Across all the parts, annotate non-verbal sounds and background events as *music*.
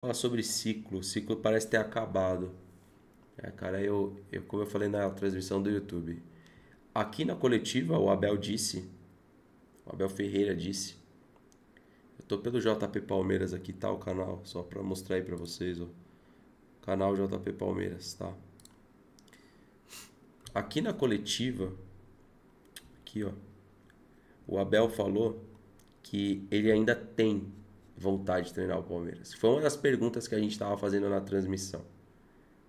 falar sobre ciclo. O ciclo parece ter acabado. É, cara, eu, eu, como eu falei na transmissão do YouTube, aqui na coletiva o Abel disse, o Abel Ferreira disse, eu tô pelo JP Palmeiras aqui, tá? O canal, só pra mostrar aí pra vocês, ó. Canal JP Palmeiras, tá? Aqui na coletiva, aqui ó, o Abel falou que ele ainda tem vontade de treinar o Palmeiras? Foi uma das perguntas que a gente estava fazendo na transmissão.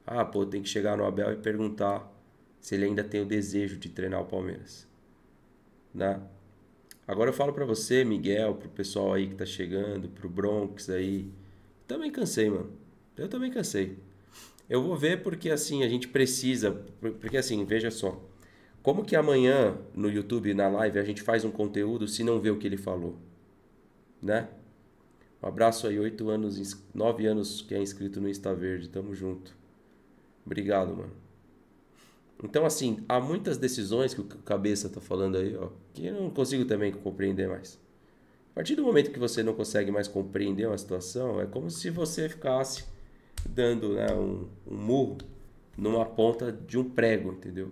Ah, pô, tem que chegar no Abel e perguntar se ele ainda tem o desejo de treinar o Palmeiras. Né? Agora eu falo para você, Miguel, pro pessoal aí que tá chegando, pro Bronx aí. Também cansei, mano. Eu também cansei. Eu vou ver porque assim a gente precisa, porque assim, veja só. Como que amanhã no YouTube, na live, a gente faz um conteúdo se não vê o que ele falou? Né? Um abraço aí, oito anos, nove anos que é inscrito no Insta Verde. Tamo junto. Obrigado, mano. Então, assim, há muitas decisões que o cabeça tá falando aí, ó, que eu não consigo também compreender mais. A partir do momento que você não consegue mais compreender uma situação, é como se você ficasse dando né, um, um murro numa ponta de um prego, entendeu?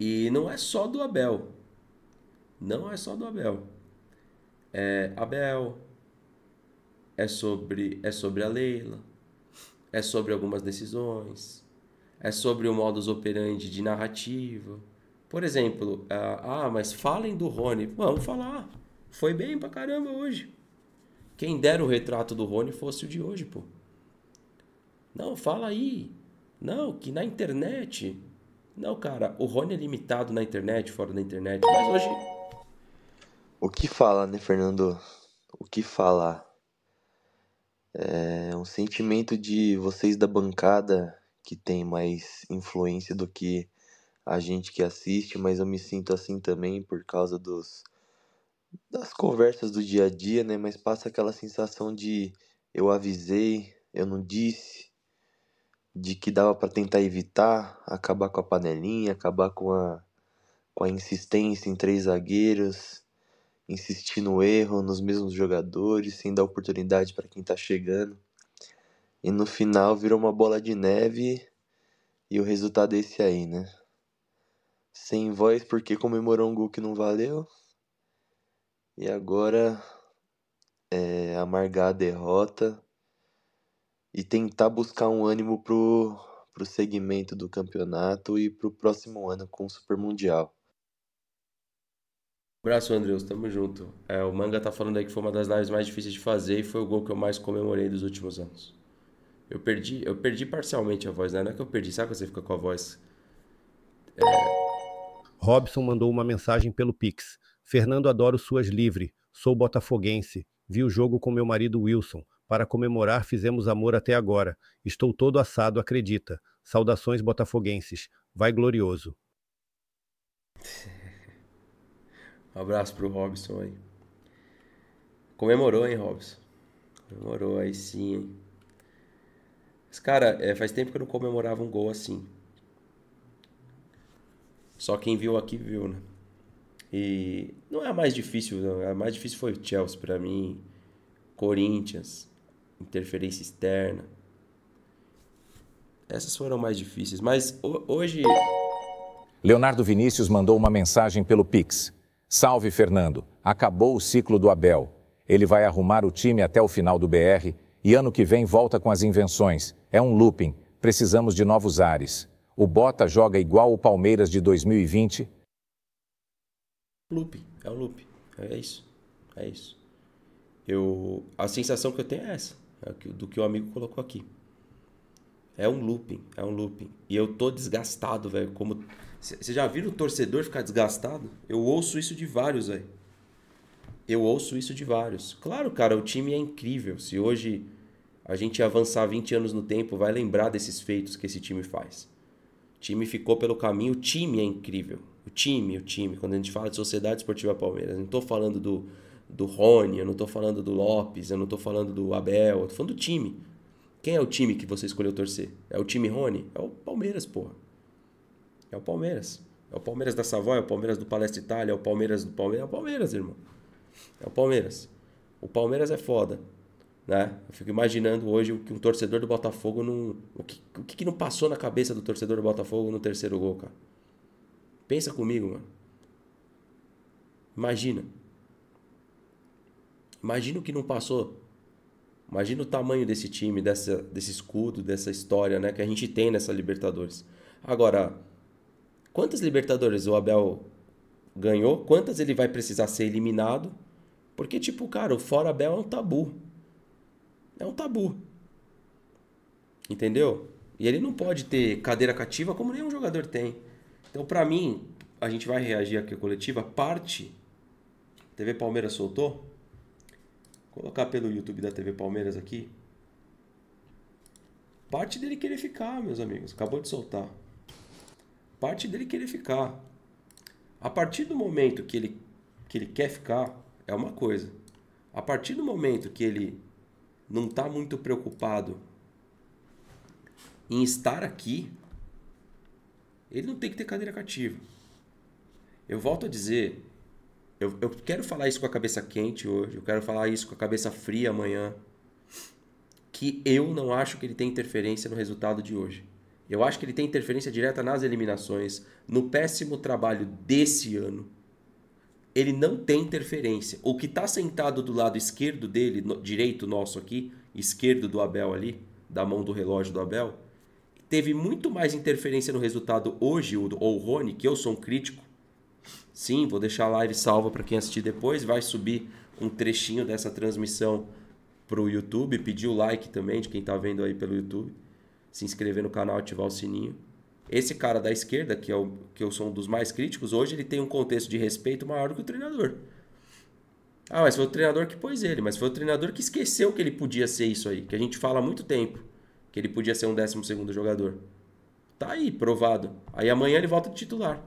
E não é só do Abel. Não é só do Abel é Abel, é sobre, é sobre a Leila, é sobre algumas decisões, é sobre o modus operandi de narrativa. Por exemplo, ah, mas falem do Rony. Vamos falar. Foi bem pra caramba hoje. Quem dera o retrato do Rony fosse o de hoje, pô. Não, fala aí. Não, que na internet. Não, cara, o Rony é limitado na internet, fora da internet. Mas hoje o que fala, né, Fernando? O que falar? É um sentimento de vocês da bancada que tem mais influência do que a gente que assiste, mas eu me sinto assim também por causa dos das conversas do dia a dia, né? Mas passa aquela sensação de eu avisei, eu não disse, de que dava para tentar evitar, acabar com a panelinha, acabar com a com a insistência em três zagueiros insistir no erro, nos mesmos jogadores, sem dar oportunidade para quem está chegando. E no final virou uma bola de neve e o resultado é esse aí, né? Sem voz porque comemorou um gol que não valeu. E agora é, amargar a derrota e tentar buscar um ânimo pro, pro segmento do campeonato e pro próximo ano com o Super Mundial. Abraço, Andreus, tamo junto. É, o Manga tá falando aí que foi uma das lives mais difíceis de fazer e foi o gol que eu mais comemorei dos últimos anos. Eu perdi, eu perdi parcialmente a voz, né? Não é que eu perdi, sabe quando você fica com a voz? É... Robson mandou uma mensagem pelo Pix. Fernando, adoro suas livre. Sou botafoguense. Vi o jogo com meu marido Wilson. Para comemorar, fizemos amor até agora. Estou todo assado, acredita. Saudações botafoguenses. Vai glorioso. *laughs* Um abraço pro Robson aí. Comemorou, hein, Robson? Comemorou aí sim, hein? Mas, cara, é, faz tempo que eu não comemorava um gol assim. Só quem viu aqui viu, né? E não é a mais difícil, não. A mais difícil foi Chelsea para mim, Corinthians, interferência externa. Essas foram mais difíceis, mas hoje Leonardo Vinícius mandou uma mensagem pelo Pix. Salve, Fernando. Acabou o ciclo do Abel. Ele vai arrumar o time até o final do BR e ano que vem volta com as invenções. É um looping. Precisamos de novos ares. O Bota joga igual o Palmeiras de 2020. Loop, é um loop. É isso. É isso. Eu, a sensação que eu tenho é essa, é do que o amigo colocou aqui. É um looping, é um looping. E eu tô desgastado, velho, como você já viu o torcedor ficar desgastado? Eu ouço isso de vários aí. Eu ouço isso de vários. Claro, cara, o time é incrível. Se hoje a gente avançar 20 anos no tempo, vai lembrar desses feitos que esse time faz. O time ficou pelo caminho, o time é incrível. O time, o time. Quando a gente fala de Sociedade Esportiva Palmeiras, eu não estou falando do, do Rony, eu não estou falando do Lopes, eu não estou falando do Abel, eu tô falando do time. Quem é o time que você escolheu torcer? É o time Rony? É o Palmeiras, porra. É o Palmeiras. É o Palmeiras da Savoia, é o Palmeiras do Palestra Itália, é o Palmeiras do Palmeiras. É o Palmeiras, irmão. É o Palmeiras. O Palmeiras é foda. Né? Eu fico imaginando hoje o que um torcedor do Botafogo não. O que, o que, não passou na cabeça do torcedor do Botafogo no terceiro gol, cara? Pensa comigo, mano. Imagina. Imagina o que não passou. Imagina o tamanho desse time, dessa, desse escudo, dessa história né, que a gente tem nessa Libertadores. Agora, Quantas Libertadores o Abel ganhou? Quantas ele vai precisar ser eliminado? Porque, tipo, cara, o fora Abel é um tabu. É um tabu. Entendeu? E ele não pode ter cadeira cativa como nenhum jogador tem. Então, para mim, a gente vai reagir aqui coletiva. Parte. TV Palmeiras soltou. Vou colocar pelo YouTube da TV Palmeiras aqui. Parte dele querer ficar, meus amigos. Acabou de soltar parte dele querer ficar. A partir do momento que ele, que ele quer ficar, é uma coisa. A partir do momento que ele não está muito preocupado em estar aqui, ele não tem que ter cadeira cativa. Eu volto a dizer, eu, eu quero falar isso com a cabeça quente hoje, eu quero falar isso com a cabeça fria amanhã, que eu não acho que ele tem interferência no resultado de hoje. Eu acho que ele tem interferência direta nas eliminações. No péssimo trabalho desse ano, ele não tem interferência. O que está sentado do lado esquerdo dele, no, direito nosso aqui, esquerdo do Abel ali, da mão do relógio do Abel, teve muito mais interferência no resultado hoje, ou o Rony, que eu sou um crítico. Sim, vou deixar a live salva para quem assistir depois. Vai subir um trechinho dessa transmissão para o YouTube. Pedir o like também de quem está vendo aí pelo YouTube se inscrever no canal, ativar o sininho. Esse cara da esquerda, que, é o, que eu sou um dos mais críticos, hoje ele tem um contexto de respeito maior do que o treinador. Ah, mas foi o treinador que pôs ele, mas foi o treinador que esqueceu que ele podia ser isso aí, que a gente fala há muito tempo, que ele podia ser um 12 segundo jogador. Tá aí, provado. Aí amanhã ele volta de titular.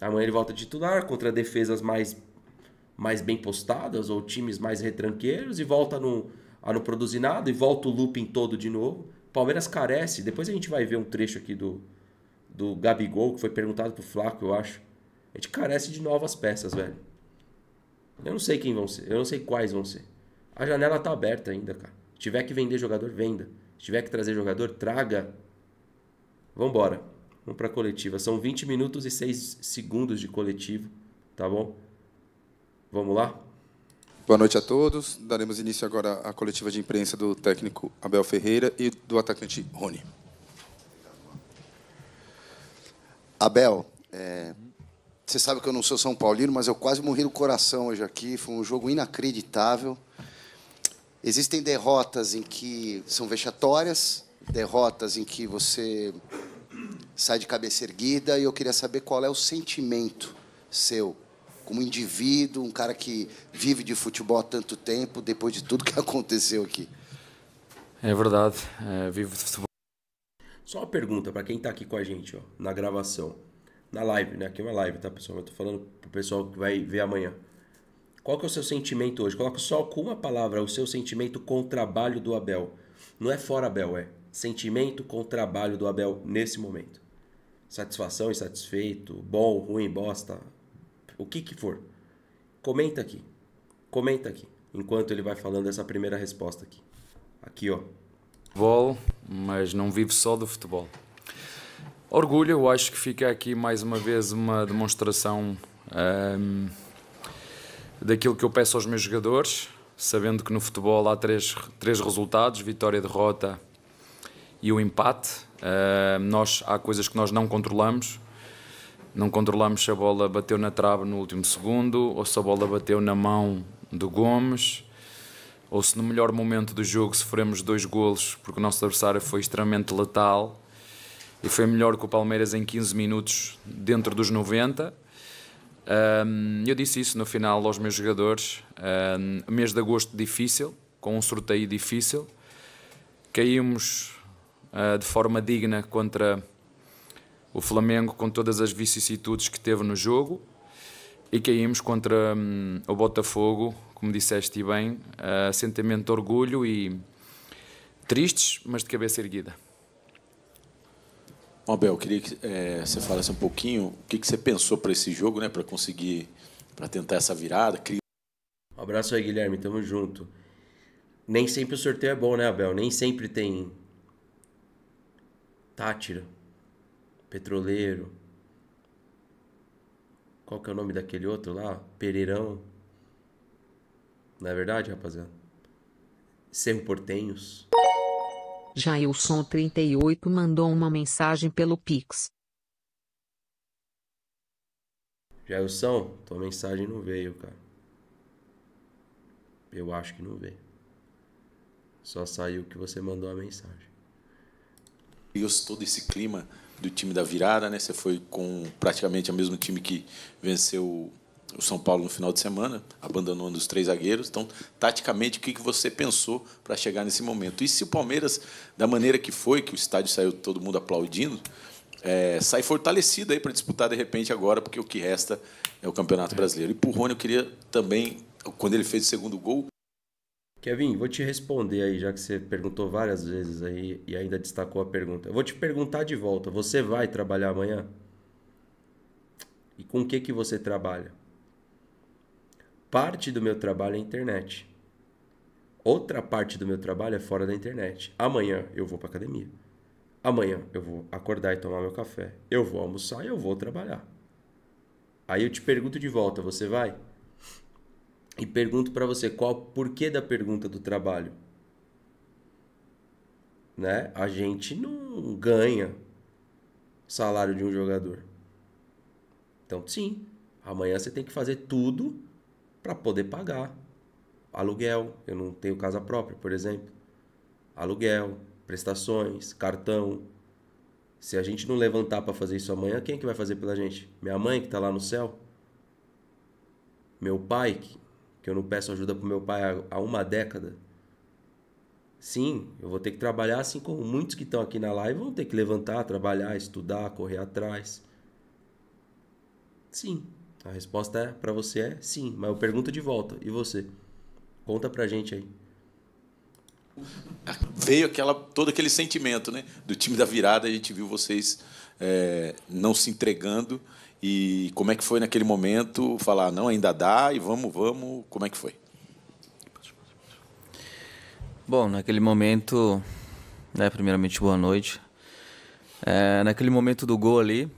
Amanhã ele volta de titular contra defesas mais, mais bem postadas ou times mais retranqueiros e volta no, a não produzir nada e volta o looping todo de novo. Palmeiras carece. Depois a gente vai ver um trecho aqui do, do Gabigol, que foi perguntado pro Flaco, eu acho. A gente carece de novas peças, velho. Eu não sei quem vão ser, eu não sei quais vão ser. A janela tá aberta ainda, cara. Se tiver que vender jogador, venda. Se tiver que trazer jogador, traga. Vambora. Vamos pra coletiva. São 20 minutos e 6 segundos de coletivo, tá bom? Vamos lá? Boa noite a todos. Daremos início agora à coletiva de imprensa do técnico Abel Ferreira e do atacante Rony. Abel, é, você sabe que eu não sou São Paulino, mas eu quase morri no coração hoje aqui. Foi um jogo inacreditável. Existem derrotas em que são vexatórias, derrotas em que você sai de cabeça erguida, e eu queria saber qual é o sentimento seu como indivíduo, um cara que vive de futebol há tanto tempo, depois de tudo que *laughs* aconteceu aqui? É verdade, é, vivo de futebol. Só uma pergunta para quem está aqui com a gente, ó, na gravação, na live, né? Aqui é uma live, tá, pessoal? Eu tô falando pro pessoal que vai ver amanhã. Qual que é o seu sentimento hoje? Coloca só com uma palavra o seu sentimento com o trabalho do Abel. Não é fora Abel, é sentimento com o trabalho do Abel nesse momento. Satisfação, insatisfeito, bom, ruim, bosta, o que, que for. Comenta aqui. Comenta aqui. Enquanto ele vai falando essa primeira resposta aqui. Aqui, ó. Futebol, mas não vivo só do futebol. Orgulho, eu acho que fica aqui mais uma vez uma demonstração um, ehm, daquilo que eu peço aos meus jogadores, sabendo que no futebol há três, três resultados: vitória, derrota e o empate. Uh, nós, há coisas que nós não controlamos, não controlámos se a bola bateu na trave no último segundo ou se a bola bateu na mão do Gomes ou se no melhor momento do jogo sofremos dois golos porque o nosso adversário foi extremamente letal e foi melhor que o Palmeiras em 15 minutos dentro dos 90. eu disse isso no final aos meus jogadores. mês de agosto difícil, com um sorteio difícil. Caímos ah, de forma digna contra o Flamengo com todas as vicissitudes que teve no jogo e caímos contra hum, o Botafogo, como disseste bem, uh, sentimento de orgulho e tristes, mas de cabeça erguida. Abel, queria que é, você falasse um pouquinho o que, que você pensou para esse jogo, né, para conseguir, para tentar essa virada. Um abraço aí, Guilherme, tamo junto. Nem sempre o sorteio é bom, né, Abel? Nem sempre tem tátira petroleiro. Qual que é o nome daquele outro lá? Pereirão. Não é verdade, rapaziada? Cerro Portenhos. Jailson38 mandou uma mensagem pelo Pix. Jailson, tua mensagem não veio, cara. Eu acho que não veio. Só saiu que você mandou a mensagem. E todo esse clima do time da virada, né? Você foi com praticamente o mesmo time que venceu o São Paulo no final de semana, abandonou um dos três zagueiros. Então, taticamente, o que você pensou para chegar nesse momento? E se o Palmeiras, da maneira que foi, que o estádio saiu todo mundo aplaudindo, é, sai fortalecido aí para disputar de repente agora, porque o que resta é o Campeonato Brasileiro. E por Rony, eu queria também, quando ele fez o segundo gol, Kevin, vou te responder aí, já que você perguntou várias vezes aí e ainda destacou a pergunta. Eu vou te perguntar de volta, você vai trabalhar amanhã? E com o que que você trabalha? Parte do meu trabalho é internet. Outra parte do meu trabalho é fora da internet. Amanhã eu vou para academia. Amanhã eu vou acordar e tomar meu café. Eu vou almoçar e eu vou trabalhar. Aí eu te pergunto de volta, você vai? e pergunto para você qual o porquê da pergunta do trabalho. Né? A gente não ganha salário de um jogador. Então, sim, amanhã você tem que fazer tudo para poder pagar aluguel. Eu não tenho casa própria, por exemplo. Aluguel, prestações, cartão. Se a gente não levantar para fazer isso amanhã, quem é que vai fazer pela gente? Minha mãe que está lá no céu? Meu pai que que eu não peço ajuda pro meu pai há uma década? Sim, eu vou ter que trabalhar assim como muitos que estão aqui na live vão ter que levantar, trabalhar, estudar, correr atrás. Sim, a resposta é, para você é sim, mas eu pergunto de volta, e você? Conta pra gente aí. Veio aquela, todo aquele sentimento né? do time da virada, a gente viu vocês é, não se entregando e como é que foi naquele momento falar, não, ainda dá e vamos, vamos? Como é que foi? Bom, naquele momento, né, primeiramente, boa noite. É, naquele momento do gol ali,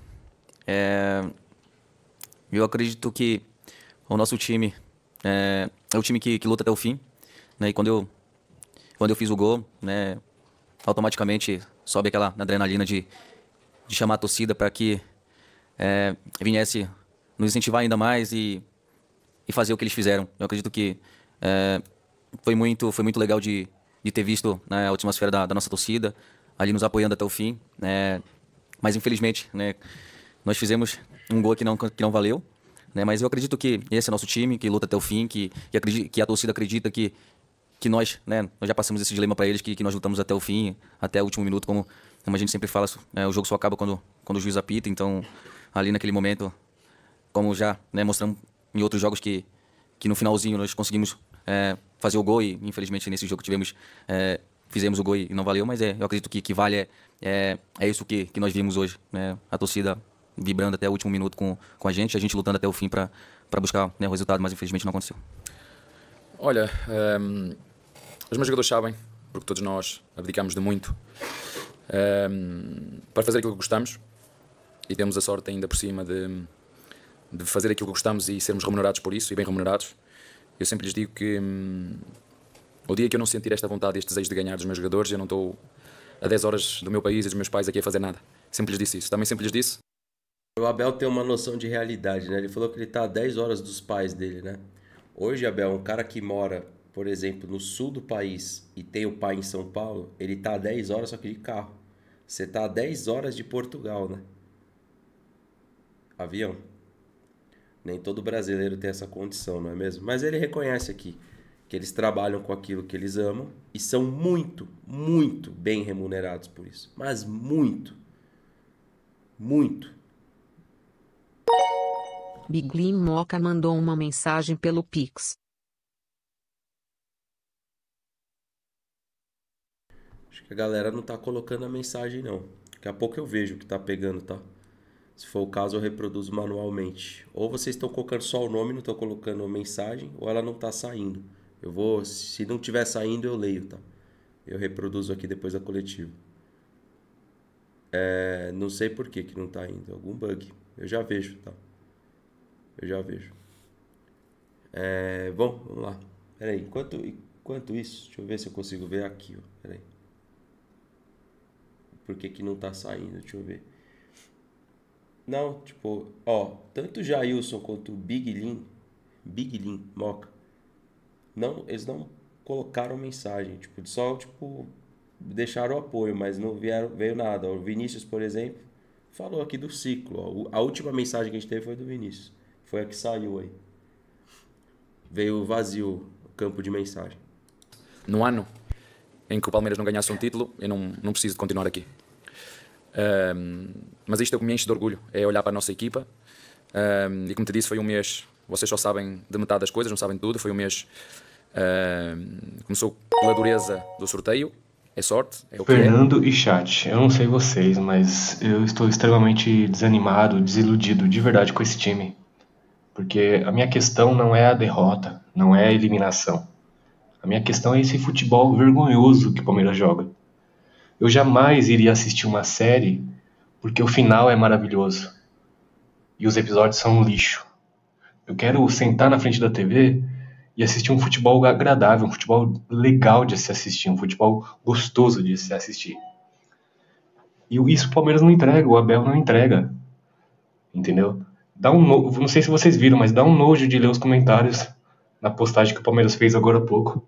é, eu acredito que o nosso time é, é o time que, que, luta até o fim. Né, e quando eu, quando eu fiz o gol, né, automaticamente sobe aquela adrenalina de, de chamar a torcida para que é, viesse nos incentivar ainda mais e, e fazer o que eles fizeram. Eu acredito que é, foi, muito, foi muito legal de, de ter visto né, a atmosfera da, da nossa torcida ali nos apoiando até o fim. Né? Mas infelizmente, né, nós fizemos um gol que não, que não valeu. Né? Mas eu acredito que esse é nosso time, que luta até o fim, que, que, acredita, que a torcida acredita que, que nós, né, nós já passamos esse dilema para eles, que, que nós lutamos até o fim, até o último minuto, como, como a gente sempre fala, é, o jogo só acaba quando, quando o juiz apita. Então ali naquele momento, como já né, mostramos em outros jogos que, que no finalzinho nós conseguimos é, fazer o gol e infelizmente nesse jogo tivemos é, fizemos o gol e não valeu, mas é, eu acredito que, que vale é, é, é isso que, que nós vimos hoje, né? a torcida vibrando até o último minuto com, com a gente, a gente lutando até o fim para buscar né, o resultado, mas infelizmente não aconteceu. Olha, um, ehm, os meus jogadores sabem, porque todos nós abdicamos de muito um, ehm, para fazer aquilo que gostamos e temos a sorte ainda por cima de, de fazer aquilo que gostamos e sermos remunerados por isso e bem remunerados. Eu sempre lhes digo que hum, o dia que eu não sentir esta vontade, este desejo de ganhar dos meus jogadores, eu não estou a 10 horas do meu país e dos meus pais aqui a fazer nada. Sempre lhes disse isso. Também sempre lhes disse. O Abel tem uma noção de realidade, né? Ele falou que ele está a 10 horas dos pais dele, né? Hoje, Abel, um cara que mora, por exemplo, no sul do país e tem o pai em São Paulo, ele está a 10 horas só que de carro. Você está a 10 horas de Portugal, né? avião. Nem todo brasileiro tem essa condição, não é mesmo? Mas ele reconhece aqui que eles trabalham com aquilo que eles amam e são muito, muito bem remunerados por isso. Mas muito. Muito. Biglim Moca mandou uma mensagem pelo Pix. Acho que a galera não tá colocando a mensagem não. Daqui a pouco eu vejo que tá pegando, tá? Se for o caso, eu reproduzo manualmente. Ou vocês estão colocando só o nome, não estão colocando a mensagem, ou ela não está saindo. Eu vou, se não estiver saindo, eu leio, tá? Eu reproduzo aqui depois da coletiva. É, não sei por que que não está indo, algum bug. Eu já vejo, tá? Eu já vejo. É, bom, vamos lá. Pera aí, enquanto, enquanto isso, deixa eu ver se eu consigo ver aqui, ó. Pera aí. Por que que não está saindo? Deixa eu ver. Não, tipo, ó, tanto o Jailson quanto o Big Lin, Big Lin, Moca, não, eles não colocaram mensagem, tipo, só, tipo, deixaram o apoio, mas não vieram, veio nada. O Vinícius, por exemplo, falou aqui do ciclo, ó, a última mensagem que a gente teve foi do Vinícius, foi a que saiu aí. Veio vazio o campo de mensagem. No ano em que o Palmeiras não ganhasse um título, eu não, não preciso de continuar aqui. Um, mas isto é o que me enche de orgulho, é olhar para a nossa equipa. Um, e como te disse, foi um mês, vocês só sabem de metade das coisas, não sabem de tudo. Foi um mês. Um, começou pela dureza do sorteio, é sorte. É, é. Fernando é. e chat, eu não sei vocês, mas eu estou extremamente desanimado, desiludido de verdade com esse time. Porque a minha questão não é a derrota, não é a eliminação. A minha questão é esse futebol vergonhoso que o Palmeiras joga. Eu jamais iria assistir uma série porque o final é maravilhoso e os episódios são um lixo. Eu quero sentar na frente da TV e assistir um futebol agradável, um futebol legal de se assistir, um futebol gostoso de se assistir. E isso o Palmeiras não entrega, o Abel não entrega. Entendeu? Dá um no... Não sei se vocês viram, mas dá um nojo de ler os comentários na postagem que o Palmeiras fez agora há pouco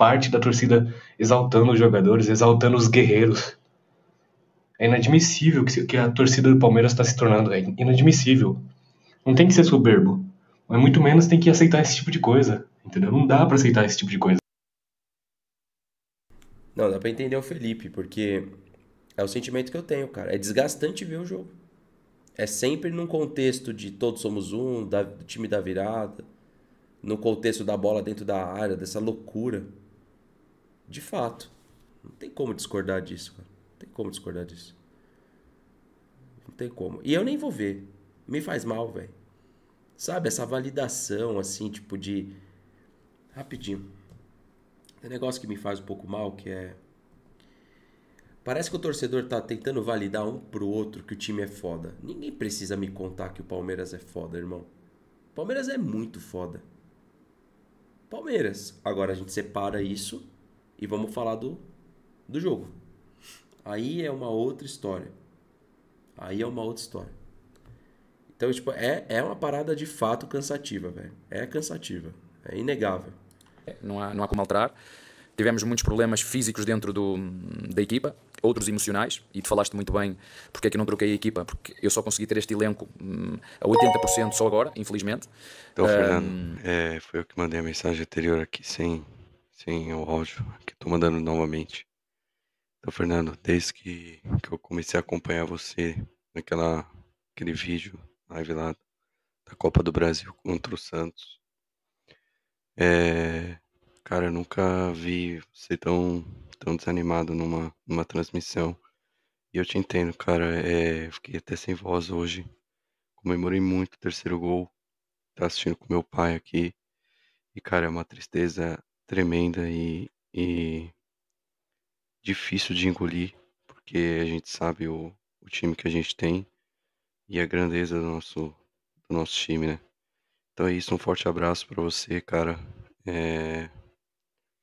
parte da torcida exaltando os jogadores, exaltando os guerreiros. É inadmissível que, a torcida do Palmeiras está se tornando. É inadmissível. Não tem que ser soberbo. Mas muito menos tem que aceitar esse tipo de coisa. Entendeu? Não dá para aceitar esse tipo de coisa. Não, dá pra entender o Felipe, porque é o sentimento que eu tenho, cara. É desgastante ver o jogo. É sempre num contexto de todos somos um, da, do time da virada, no contexto da bola dentro da área, dessa loucura. De fato. Não tem como discordar disso, cara. Não tem como discordar disso. Não tem como. E eu nem vou ver. Me faz mal, velho. Sabe, essa validação, assim, tipo de. Rapidinho. Tem um negócio que me faz um pouco mal, que é. Parece que o torcedor tá tentando validar um pro outro que o time é foda. Ninguém precisa me contar que o Palmeiras é foda, irmão. O Palmeiras é muito foda. Palmeiras. Agora a gente separa isso e vamos falar do, do jogo. Aí é uma outra história. Aí é uma outra história. Então, tipo, é, é uma parada de fato cansativa, velho. É cansativa. É inegável. É, não há, não há como alterar. Tivemos muitos problemas físicos dentro do, da equipa, outros emocionais, e tu falaste muito bem porque é que eu não troquei a equipa, porque eu só consegui ter este elenco hum, a 80% só agora, infelizmente. Então, hum, Fernando, é, foi eu que mandei a mensagem anterior aqui sem Sim, é o áudio que estou mandando novamente. Então, Fernando, desde que, que eu comecei a acompanhar você naquela aquele vídeo, live lá da Copa do Brasil contra o Santos, é, cara, eu nunca vi você tão, tão desanimado numa, numa transmissão. E eu te entendo, cara. É, fiquei até sem voz hoje. Comemorei muito o terceiro gol. Tá assistindo com meu pai aqui. E, cara, é uma tristeza tremenda e, e difícil de engolir, porque a gente sabe o, o time que a gente tem e a grandeza do nosso, do nosso time, né? Então é isso, um forte abraço para você, cara. É...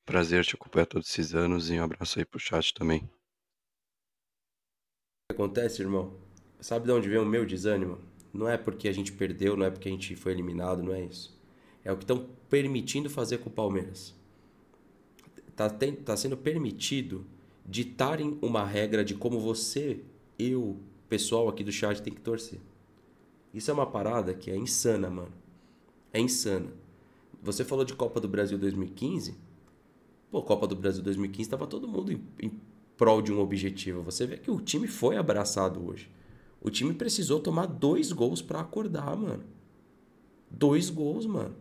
Prazer te acompanhar todos esses anos e um abraço aí pro chat também. O que acontece, irmão? Sabe de onde vem o meu desânimo? Não é porque a gente perdeu, não é porque a gente foi eliminado, não é isso. É o que estão permitindo fazer com o Palmeiras está tá sendo permitido ditarem uma regra de como você, eu, pessoal aqui do chat tem que torcer. Isso é uma parada que é insana, mano. É insana. Você falou de Copa do Brasil 2015. Pô, Copa do Brasil 2015 estava todo mundo em, em prol de um objetivo. Você vê que o time foi abraçado hoje. O time precisou tomar dois gols para acordar, mano. Dois gols, mano.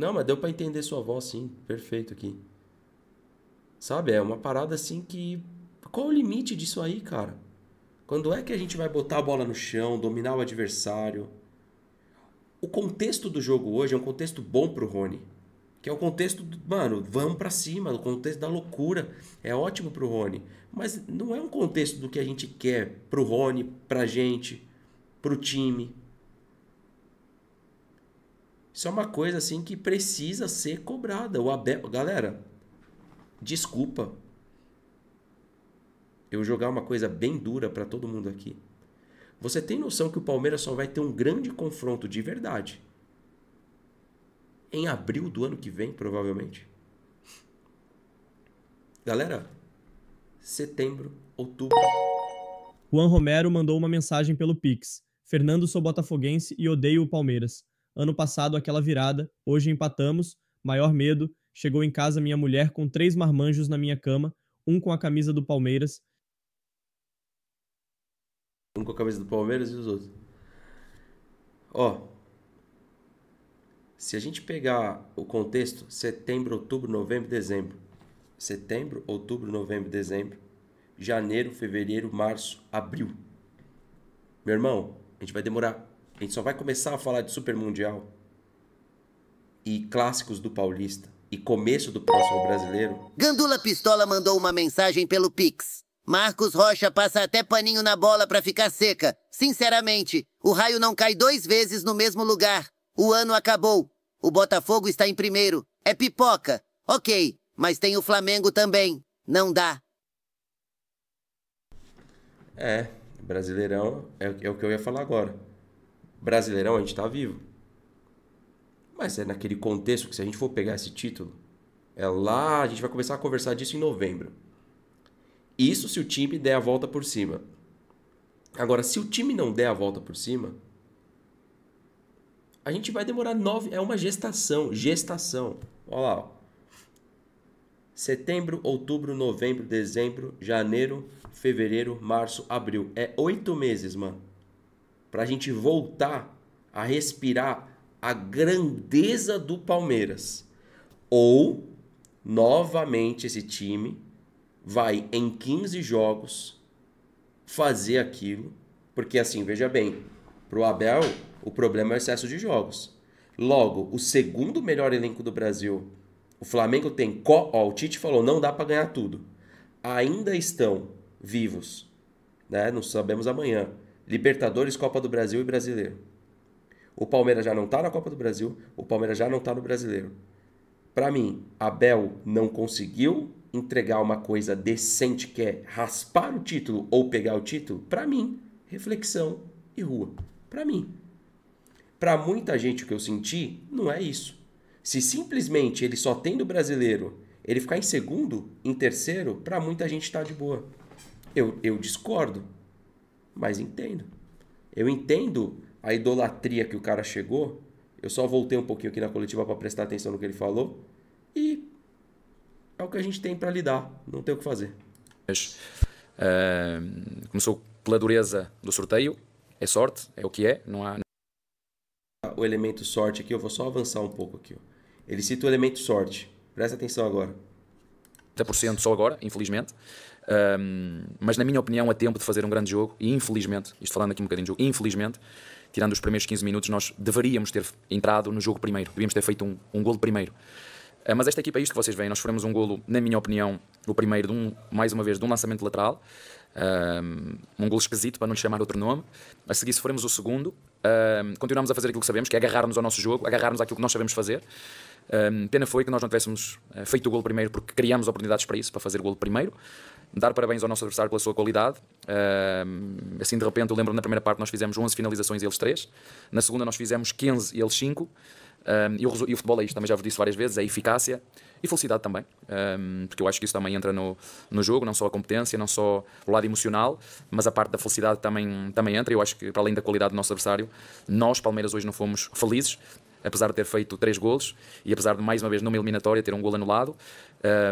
Não, mas deu para entender sua voz, sim. Perfeito aqui. Sabe? É uma parada assim que. Qual o limite disso aí, cara? Quando é que a gente vai botar a bola no chão, dominar o adversário? O contexto do jogo hoje é um contexto bom pro Rony. Que é o contexto, do, mano, vamos para cima, o contexto da loucura. É ótimo pro Rony. Mas não é um contexto do que a gente quer pro Rony, pra gente, pro time. Isso é uma coisa assim que precisa ser cobrada. O Abel, galera, desculpa. Eu jogar uma coisa bem dura para todo mundo aqui. Você tem noção que o Palmeiras só vai ter um grande confronto de verdade em abril do ano que vem, provavelmente. Galera, setembro, outubro. Juan Romero mandou uma mensagem pelo Pix. Fernando, sou botafoguense e odeio o Palmeiras. Ano passado, aquela virada. Hoje empatamos. Maior medo. Chegou em casa minha mulher com três marmanjos na minha cama, um com a camisa do Palmeiras. Um com a camisa do Palmeiras e os outros. Ó. Se a gente pegar o contexto, setembro, outubro, novembro, dezembro. Setembro, outubro, novembro, dezembro. Janeiro, fevereiro, março, abril. Meu irmão, a gente vai demorar a gente só vai começar a falar de Super Mundial e clássicos do Paulista e começo do próximo brasileiro. Gandula Pistola mandou uma mensagem pelo Pix. Marcos Rocha passa até paninho na bola para ficar seca. Sinceramente, o raio não cai duas vezes no mesmo lugar. O ano acabou. O Botafogo está em primeiro. É pipoca. Ok, mas tem o Flamengo também. Não dá. É, Brasileirão é, é o que eu ia falar agora. Brasileirão, a gente está vivo. Mas é naquele contexto que se a gente for pegar esse título, é lá, a gente vai começar a conversar disso em novembro. Isso se o time der a volta por cima. Agora, se o time não der a volta por cima, a gente vai demorar nove. É uma gestação. Gestação. Olha lá. Setembro, outubro, novembro, dezembro, janeiro, fevereiro, março, abril. É oito meses, mano para a gente voltar a respirar a grandeza do Palmeiras. Ou, novamente, esse time vai em 15 jogos fazer aquilo, porque assim, veja bem, para o Abel o problema é o excesso de jogos. Logo, o segundo melhor elenco do Brasil, o Flamengo tem, co... Ó, o Tite falou, não dá para ganhar tudo. Ainda estão vivos, né? Não sabemos amanhã. Libertadores, Copa do Brasil e Brasileiro. O Palmeiras já não está na Copa do Brasil, o Palmeiras já não está no Brasileiro. Para mim, Abel não conseguiu entregar uma coisa decente que é raspar o título ou pegar o título. Para mim, reflexão e rua. Para mim. Para muita gente o que eu senti, não é isso. Se simplesmente ele só tem do brasileiro, ele ficar em segundo, em terceiro, para muita gente está de boa. Eu, eu discordo mas entendo. Eu entendo a idolatria que o cara chegou. Eu só voltei um pouquinho aqui na coletiva para prestar atenção no que ele falou. E é o que a gente tem para lidar, não tem o que fazer. Mas, uh, começou pela dureza do sorteio, é sorte, é o que é, não há. O elemento sorte aqui, eu vou só avançar um pouco aqui. Ele cita o elemento sorte, presta atenção agora. 30% só agora, infelizmente. Um, mas, na minha opinião, há tempo de fazer um grande jogo e, infelizmente, isto falando aqui um bocadinho de jogo, infelizmente, tirando os primeiros 15 minutos, nós deveríamos ter entrado no jogo primeiro, devíamos ter feito um, um golo primeiro. Ah, mas esta equipa é isto que vocês veem, nós fomos um golo, na minha opinião, o primeiro, de um, mais uma vez, de um lançamento lateral, um, um golo esquisito, para não lhe chamar outro nome. A seguir sofremos o segundo, um, continuamos a fazer aquilo que sabemos, que é agarrarmos ao nosso jogo, agarrarmos àquilo que nós sabemos fazer pena foi que nós não tivéssemos eh, feito o gol primeiro, porque criámos oportunidades para isso, para fazer o gol primeiro. Dar parabéns ao nosso adversário pela sua qualidade. assim, de repente, eu lembro na primeira parte nós fizemos 11 finalizações, eles 3. Na segunda, nós fizemos 15 e eles 5. e, o, e, o, futebol é isto, também já vos disse várias vezes, é eficácia e felicidade também, porque eu acho que isso também entra no, no jogo, não só a competência, não só o lado emocional, mas a parte da felicidade também, também entra. Eu acho que, para além da qualidade do nosso adversário, nós, Palmeiras, hoje não fomos felizes apesar de ter feito três golos e apesar de, mais uma vez, numa eliminatória, ter um gol anulado.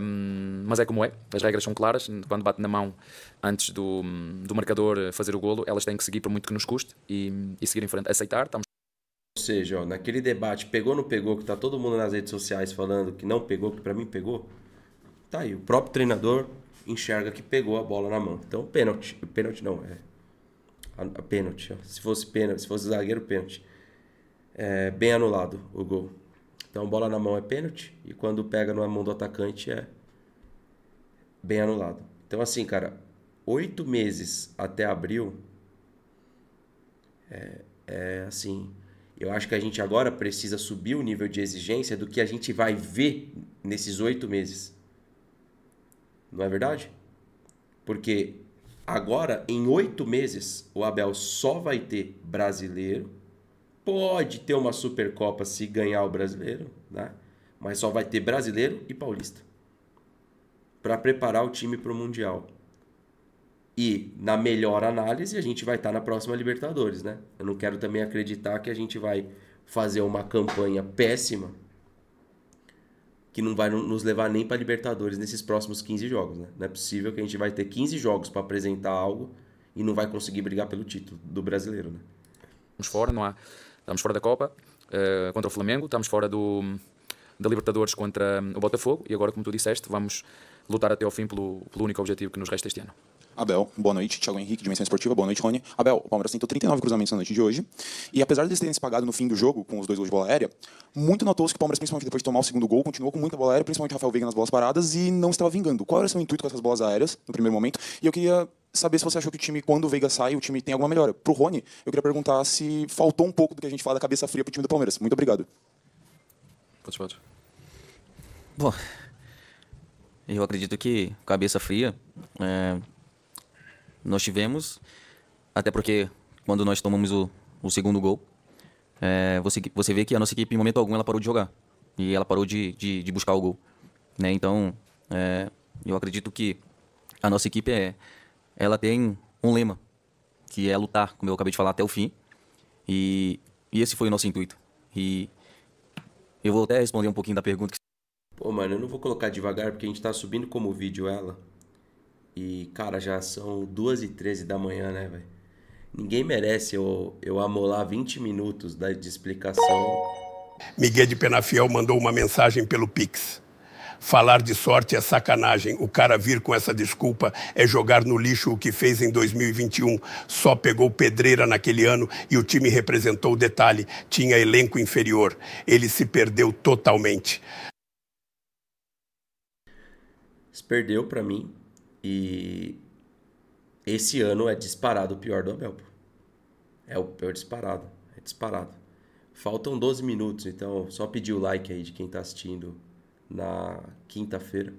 Um, mas é como é, as regras são claras. Quando bate na mão antes do, do marcador fazer o golo, elas têm que seguir, por muito que nos custe, e, e seguir em frente. Aceitar, estamos. Ou seja, ó, naquele debate pegou ou não pegou, que está todo mundo nas redes sociais falando que não pegou, que para mim pegou, tá aí, o próprio treinador enxerga que pegou a bola na mão. Então, pênalti. Pênalti não, é. A, a pênalti. Ó. Se fosse pênalti, se fosse zagueiro, pênalti é bem anulado o gol. Então, bola na mão é pênalti e quando pega na mão do atacante é bem anulado. Então, assim, cara, oito meses até abril é, é assim. Eu acho que a gente agora precisa subir o nível de exigência do que a gente vai ver nesses oito meses. Não é verdade? Porque agora, em oito meses, o Abel só vai ter brasileiro, pode ter uma Supercopa se ganhar o brasileiro, né? mas só vai ter brasileiro e paulista para preparar o time para o Mundial. E, na melhor análise, a gente vai estar tá na próxima Libertadores, né? Eu não quero também acreditar que a gente vai fazer uma campanha péssima que não vai nos levar nem para Libertadores nesses próximos 15 jogos, né? Não é possível que a gente vai ter 15 jogos para apresentar algo e não vai conseguir brigar pelo título do brasileiro, né? Vamos fora, não há. Estamos fora da Copa uh, contra o Flamengo, estamos fora do, da Libertadores contra hum, o Botafogo e agora, como tu disseste, vamos lutar até ao fim pelo, pelo único objetivo que nos resta este ano. Abel, boa noite. Thiago Henrique, Dimensão Esportiva, boa noite, Rony. Abel, o Palmeiras tentou 39 cruzamentos na noite de hoje. E apesar de eles terem se pagado no fim do jogo com os dois gols de bola aérea, muito notou-se que o Palmeiras, principalmente depois de tomar o segundo gol, continuou com muita bola aérea, principalmente Rafael Veiga nas bolas paradas e não estava vingando. Qual era o seu intuito com essas bolas aéreas no primeiro momento? E eu queria saber se você achou que o time, quando o Veiga sai, o time tem alguma melhora. Pro Rony, eu queria perguntar se faltou um pouco do que a gente fala da cabeça fria pro time do Palmeiras. Muito obrigado. Pode, pode. Bom, eu acredito que cabeça fria é, nós tivemos, até porque quando nós tomamos o, o segundo gol, é, você, você vê que a nossa equipe, em momento algum, ela parou de jogar. E ela parou de, de, de buscar o gol. Né? Então, é, eu acredito que a nossa equipe é, ela tem um lema, que é lutar, como eu acabei de falar, até o fim. E, e esse foi o nosso intuito. E eu vou até responder um pouquinho da pergunta que. Pô, mano, eu não vou colocar devagar porque a gente tá subindo como vídeo ela. E, cara, já são 2h13 da manhã, né, velho? Ninguém merece eu, eu amolar 20 minutos de explicação. Miguel de Penafiel mandou uma mensagem pelo Pix. Falar de sorte é sacanagem. O cara vir com essa desculpa é jogar no lixo o que fez em 2021. Só pegou pedreira naquele ano e o time representou o detalhe. Tinha elenco inferior. Ele se perdeu totalmente. Se perdeu para mim e esse ano é disparado o pior do Abel. É o pior disparado. É disparado. Faltam 12 minutos, então só pedir o like aí de quem tá assistindo na quinta-feira.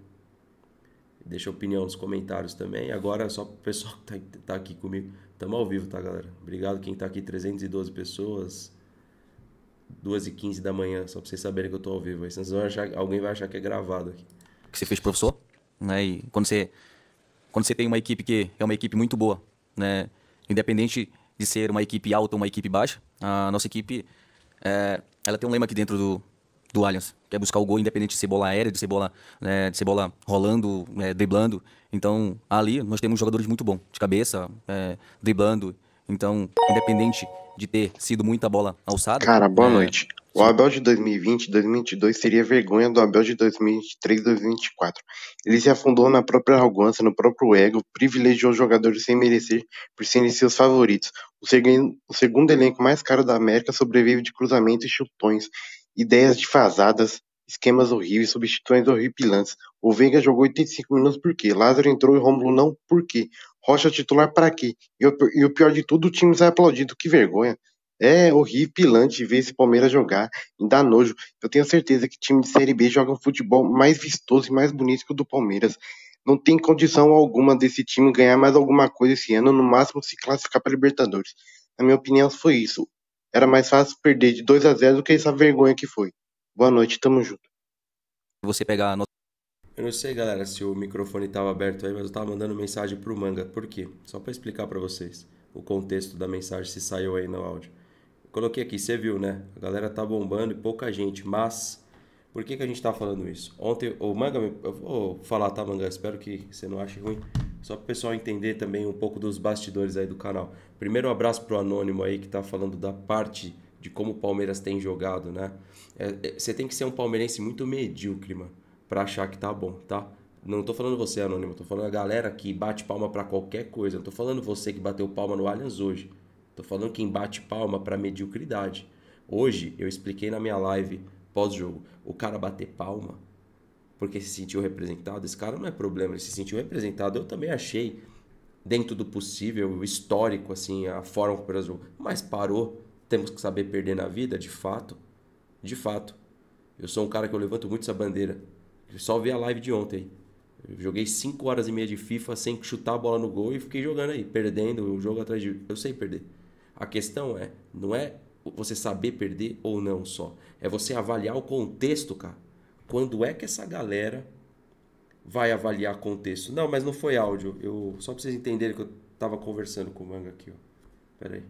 Deixa a opinião nos comentários também. Agora, só para o pessoal que está tá aqui comigo. Estamos ao vivo, tá, galera? Obrigado quem está aqui, 312 pessoas. 2 e 15 da manhã, só para vocês saberem que eu estou ao vivo. Aí, senão vão achar, alguém vai achar que é gravado aqui. Que você fez professor, né? E quando você, quando você tem uma equipe que é uma equipe muito boa, né? Independente de ser uma equipe alta ou uma equipe baixa, a nossa equipe, é, ela tem um lema aqui dentro do, do Allianz. Quer é buscar o gol independente de ser bola aérea, de ser bola, é, de ser bola rolando, é, driblando. Então, ali nós temos jogadores muito bons, de cabeça, é, driblando. Então, independente de ter sido muita bola alçada. Cara, boa né, noite. O Abel de 2020 2022 seria vergonha do Abel de 2023 2024. Ele se afundou na própria arrogância, no próprio ego, privilegiou jogadores sem merecer por serem seus favoritos. O, segundo, o segundo elenco mais caro da América sobrevive de cruzamentos e chutões ideias defasadas, esquemas horríveis, substituições horripilantes. O Veiga jogou 85 minutos por quê? Lázaro entrou e Romulo não por quê? Rocha titular para quê? E o, e o pior de tudo, o time sai é aplaudido. Que vergonha. É horripilante ver esse Palmeiras jogar, me dá nojo. Eu tenho certeza que time de Série B joga um futebol mais vistoso e mais bonito que o do Palmeiras. Não tem condição alguma desse time ganhar mais alguma coisa esse ano, no máximo se classificar para Libertadores. Na minha opinião, foi isso. Era mais fácil perder de 2 a 0 do que essa vergonha que foi. Boa noite, tamo junto. Você pegar a nota. Eu não sei, galera, se o microfone estava aberto aí, mas eu tava mandando mensagem pro manga. Por quê? Só para explicar para vocês o contexto da mensagem se saiu aí no áudio. Coloquei aqui, você viu, né? A galera tá bombando e pouca gente, mas por que, que a gente tá falando isso? Ontem, o manga, eu vou falar, tá, manga? Espero que você não ache ruim. Só para o pessoal entender também um pouco dos bastidores aí do canal. Primeiro um abraço pro Anônimo aí que está falando da parte de como o Palmeiras tem jogado, né? É, é você tem que ser um palmeirense muito medíocre, mano, para achar que tá bom, tá? Não tô falando você, Anônimo, tô falando a galera que bate palma para qualquer coisa. Não tô falando você que bateu palma no Allianz hoje. Tô falando quem bate palma para mediocridade. Hoje eu expliquei na minha live pós-jogo, o cara bater palma porque se sentiu representado. Esse cara não é problema, ele se sentiu representado. Eu também achei, dentro do possível, histórico, assim, a forma que o Brasil. Mas parou. Temos que saber perder na vida, de fato. De fato. Eu sou um cara que eu levanto muito essa bandeira. Eu só vi a live de ontem. Eu joguei 5 horas e meia de FIFA sem chutar a bola no gol e fiquei jogando aí, perdendo o jogo atrás de. Eu sei perder. A questão é, não é você saber perder ou não só. É você avaliar o contexto, cara. Quando é que essa galera vai avaliar contexto? Não, mas não foi áudio. Eu só para vocês entenderem que eu estava conversando com o manga aqui, ó. Pera aí.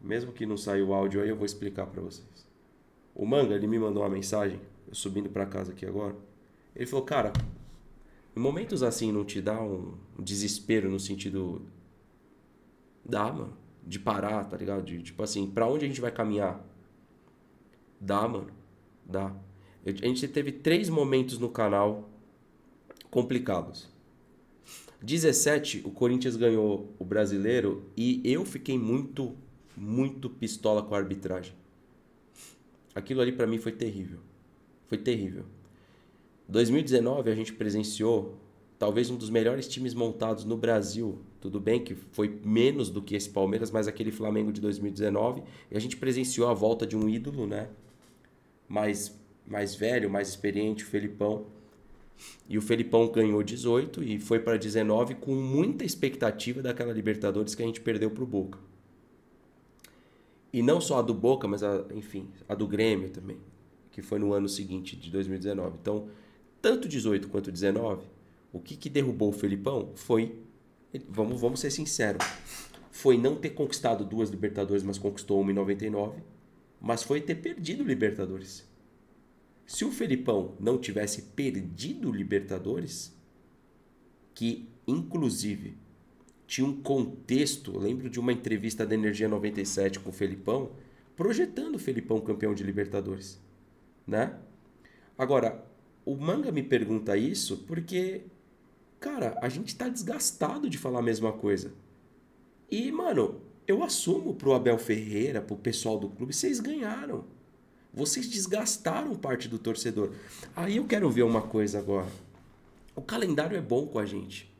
Mesmo que não saia o áudio aí, eu vou explicar para vocês. O manga, ele me mandou uma mensagem, eu subindo para casa aqui agora. Ele falou: "Cara, em momentos assim não te dá um desespero no sentido dá, mano, de parar, tá ligado? De, tipo assim, para onde a gente vai caminhar? Dá, mano. Dá. Eu, a gente teve três momentos no canal complicados. 17, o Corinthians ganhou o brasileiro e eu fiquei muito, muito pistola com a arbitragem. Aquilo ali para mim foi terrível. Foi terrível. 2019 a gente presenciou talvez um dos melhores times montados no Brasil. Tudo bem que foi menos do que esse Palmeiras, mas aquele Flamengo de 2019, e a gente presenciou a volta de um ídolo, né? Mas mais velho, mais experiente, o Felipão. E o Felipão ganhou 18 e foi para 19 com muita expectativa daquela Libertadores que a gente perdeu para o Boca. E não só a do Boca, mas a, enfim, a do Grêmio também, que foi no ano seguinte, de 2019. Então, tanto 18 quanto 19, o que, que derrubou o Felipão foi, vamos, vamos ser sinceros, foi não ter conquistado duas Libertadores, mas conquistou uma em 99, mas foi ter perdido Libertadores. Se o Felipão não tivesse perdido o Libertadores, que inclusive tinha um contexto, lembro de uma entrevista da Energia 97 com o Felipão, projetando o Felipão campeão de Libertadores, né? Agora, o Manga me pergunta isso porque cara, a gente tá desgastado de falar a mesma coisa. E, mano, eu assumo pro Abel Ferreira, pro pessoal do clube, vocês ganharam. Vocês desgastaram parte do torcedor. Aí eu quero ver uma coisa agora. O calendário é bom com a gente.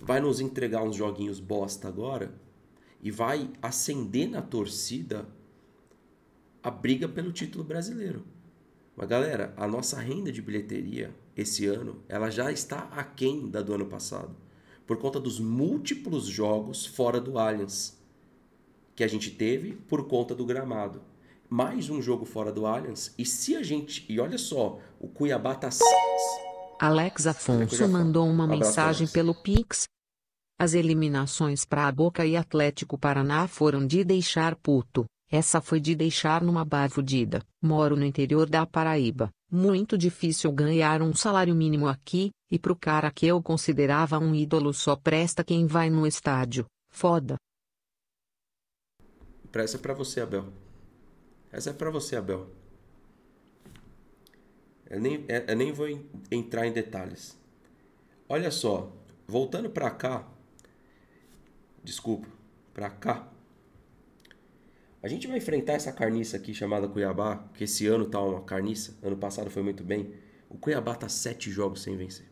Vai nos entregar uns joguinhos bosta agora e vai acender na torcida a briga pelo título brasileiro. Mas galera, a nossa renda de bilheteria esse ano, ela já está aquém da do ano passado, por conta dos múltiplos jogos fora do Allianz que a gente teve por conta do gramado mais um jogo fora do Allianz. E se a gente. E olha só, o Cuiabá tá. Alex Afonso mandou uma mensagem pelo Pix. As eliminações para a Boca e Atlético Paraná foram de deixar puto. Essa foi de deixar numa bar fudida. Moro no interior da Paraíba. Muito difícil ganhar um salário mínimo aqui, e pro cara que eu considerava um ídolo só presta quem vai no estádio. Foda. Presta para você, Abel. Essa é para você, Abel. Eu nem, é, eu nem vou entrar em detalhes. Olha só, voltando para cá, desculpa, para cá, a gente vai enfrentar essa carniça aqui chamada Cuiabá, que esse ano tá uma carniça, ano passado foi muito bem. O Cuiabá tá sete jogos sem vencer.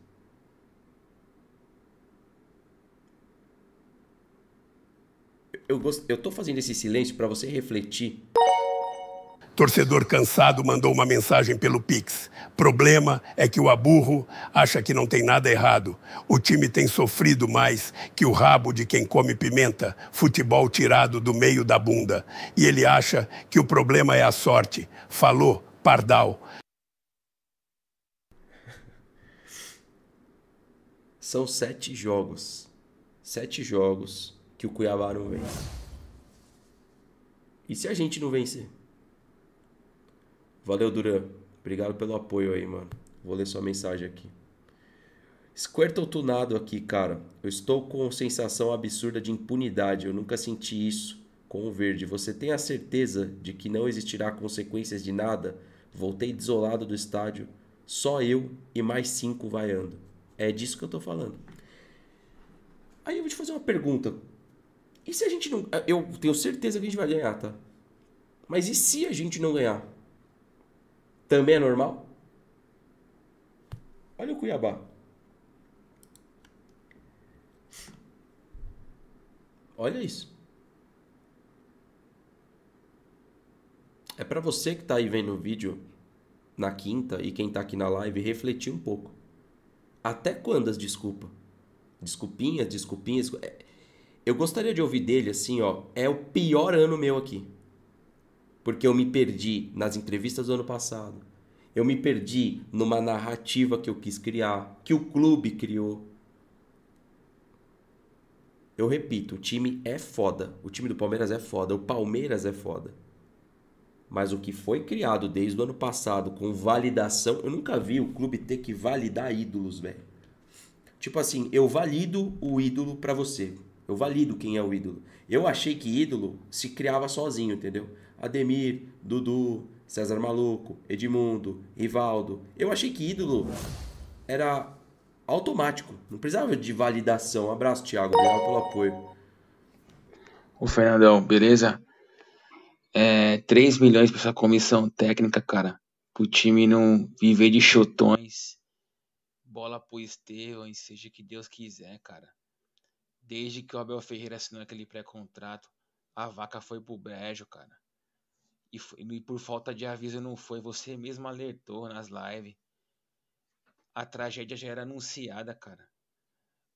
Eu, gost... eu tô fazendo esse silêncio para você refletir Torcedor cansado mandou uma mensagem pelo Pix. Problema é que o Aburro acha que não tem nada errado. O time tem sofrido mais que o rabo de quem come pimenta, futebol tirado do meio da bunda. E ele acha que o problema é a sorte. Falou, pardal. São sete jogos. Sete jogos que o Cuiabá não vence. E se a gente não vencer? Valeu, Duran. Obrigado pelo apoio aí, mano. Vou ler sua mensagem aqui. Squirtle tunado aqui, cara. Eu estou com sensação absurda de impunidade. Eu nunca senti isso com o verde. Você tem a certeza de que não existirá consequências de nada? Voltei desolado do estádio. Só eu e mais cinco vaiando. É disso que eu tô falando. Aí eu vou te fazer uma pergunta. E se a gente não. Eu tenho certeza que a gente vai ganhar, tá? Mas e se a gente não ganhar? também é normal? Olha o Cuiabá. Olha isso. É para você que está aí vendo o vídeo na quinta e quem está aqui na live refletir um pouco. Até quando as desculpa? Desculpinhas, desculpinhas. É, eu gostaria de ouvir dele assim, ó, é o pior ano meu aqui porque eu me perdi nas entrevistas do ano passado. Eu me perdi numa narrativa que eu quis criar, que o clube criou. Eu repito, o time é foda. O time do Palmeiras é foda. O Palmeiras é foda. Mas o que foi criado desde o ano passado com validação, eu nunca vi o clube ter que validar ídolos, velho. Tipo assim, eu valido o ídolo para você. Eu valido quem é o ídolo. Eu achei que ídolo se criava sozinho, entendeu? Ademir, Dudu, César Maluco, Edmundo, Rivaldo. Eu achei que ídolo era automático, não precisava de validação. Um abraço, Thiago, obrigado pelo apoio. Ô, Fernandão, beleza? É, 3 milhões para essa comissão técnica, cara. Pro time não viver de chutões, bola pro Estevão, seja que Deus quiser, cara. Desde que o Abel Ferreira assinou aquele pré-contrato, a vaca foi pro brejo, cara e, e por falta de aviso não foi. Você mesmo alertou nas lives. A tragédia já era anunciada, cara.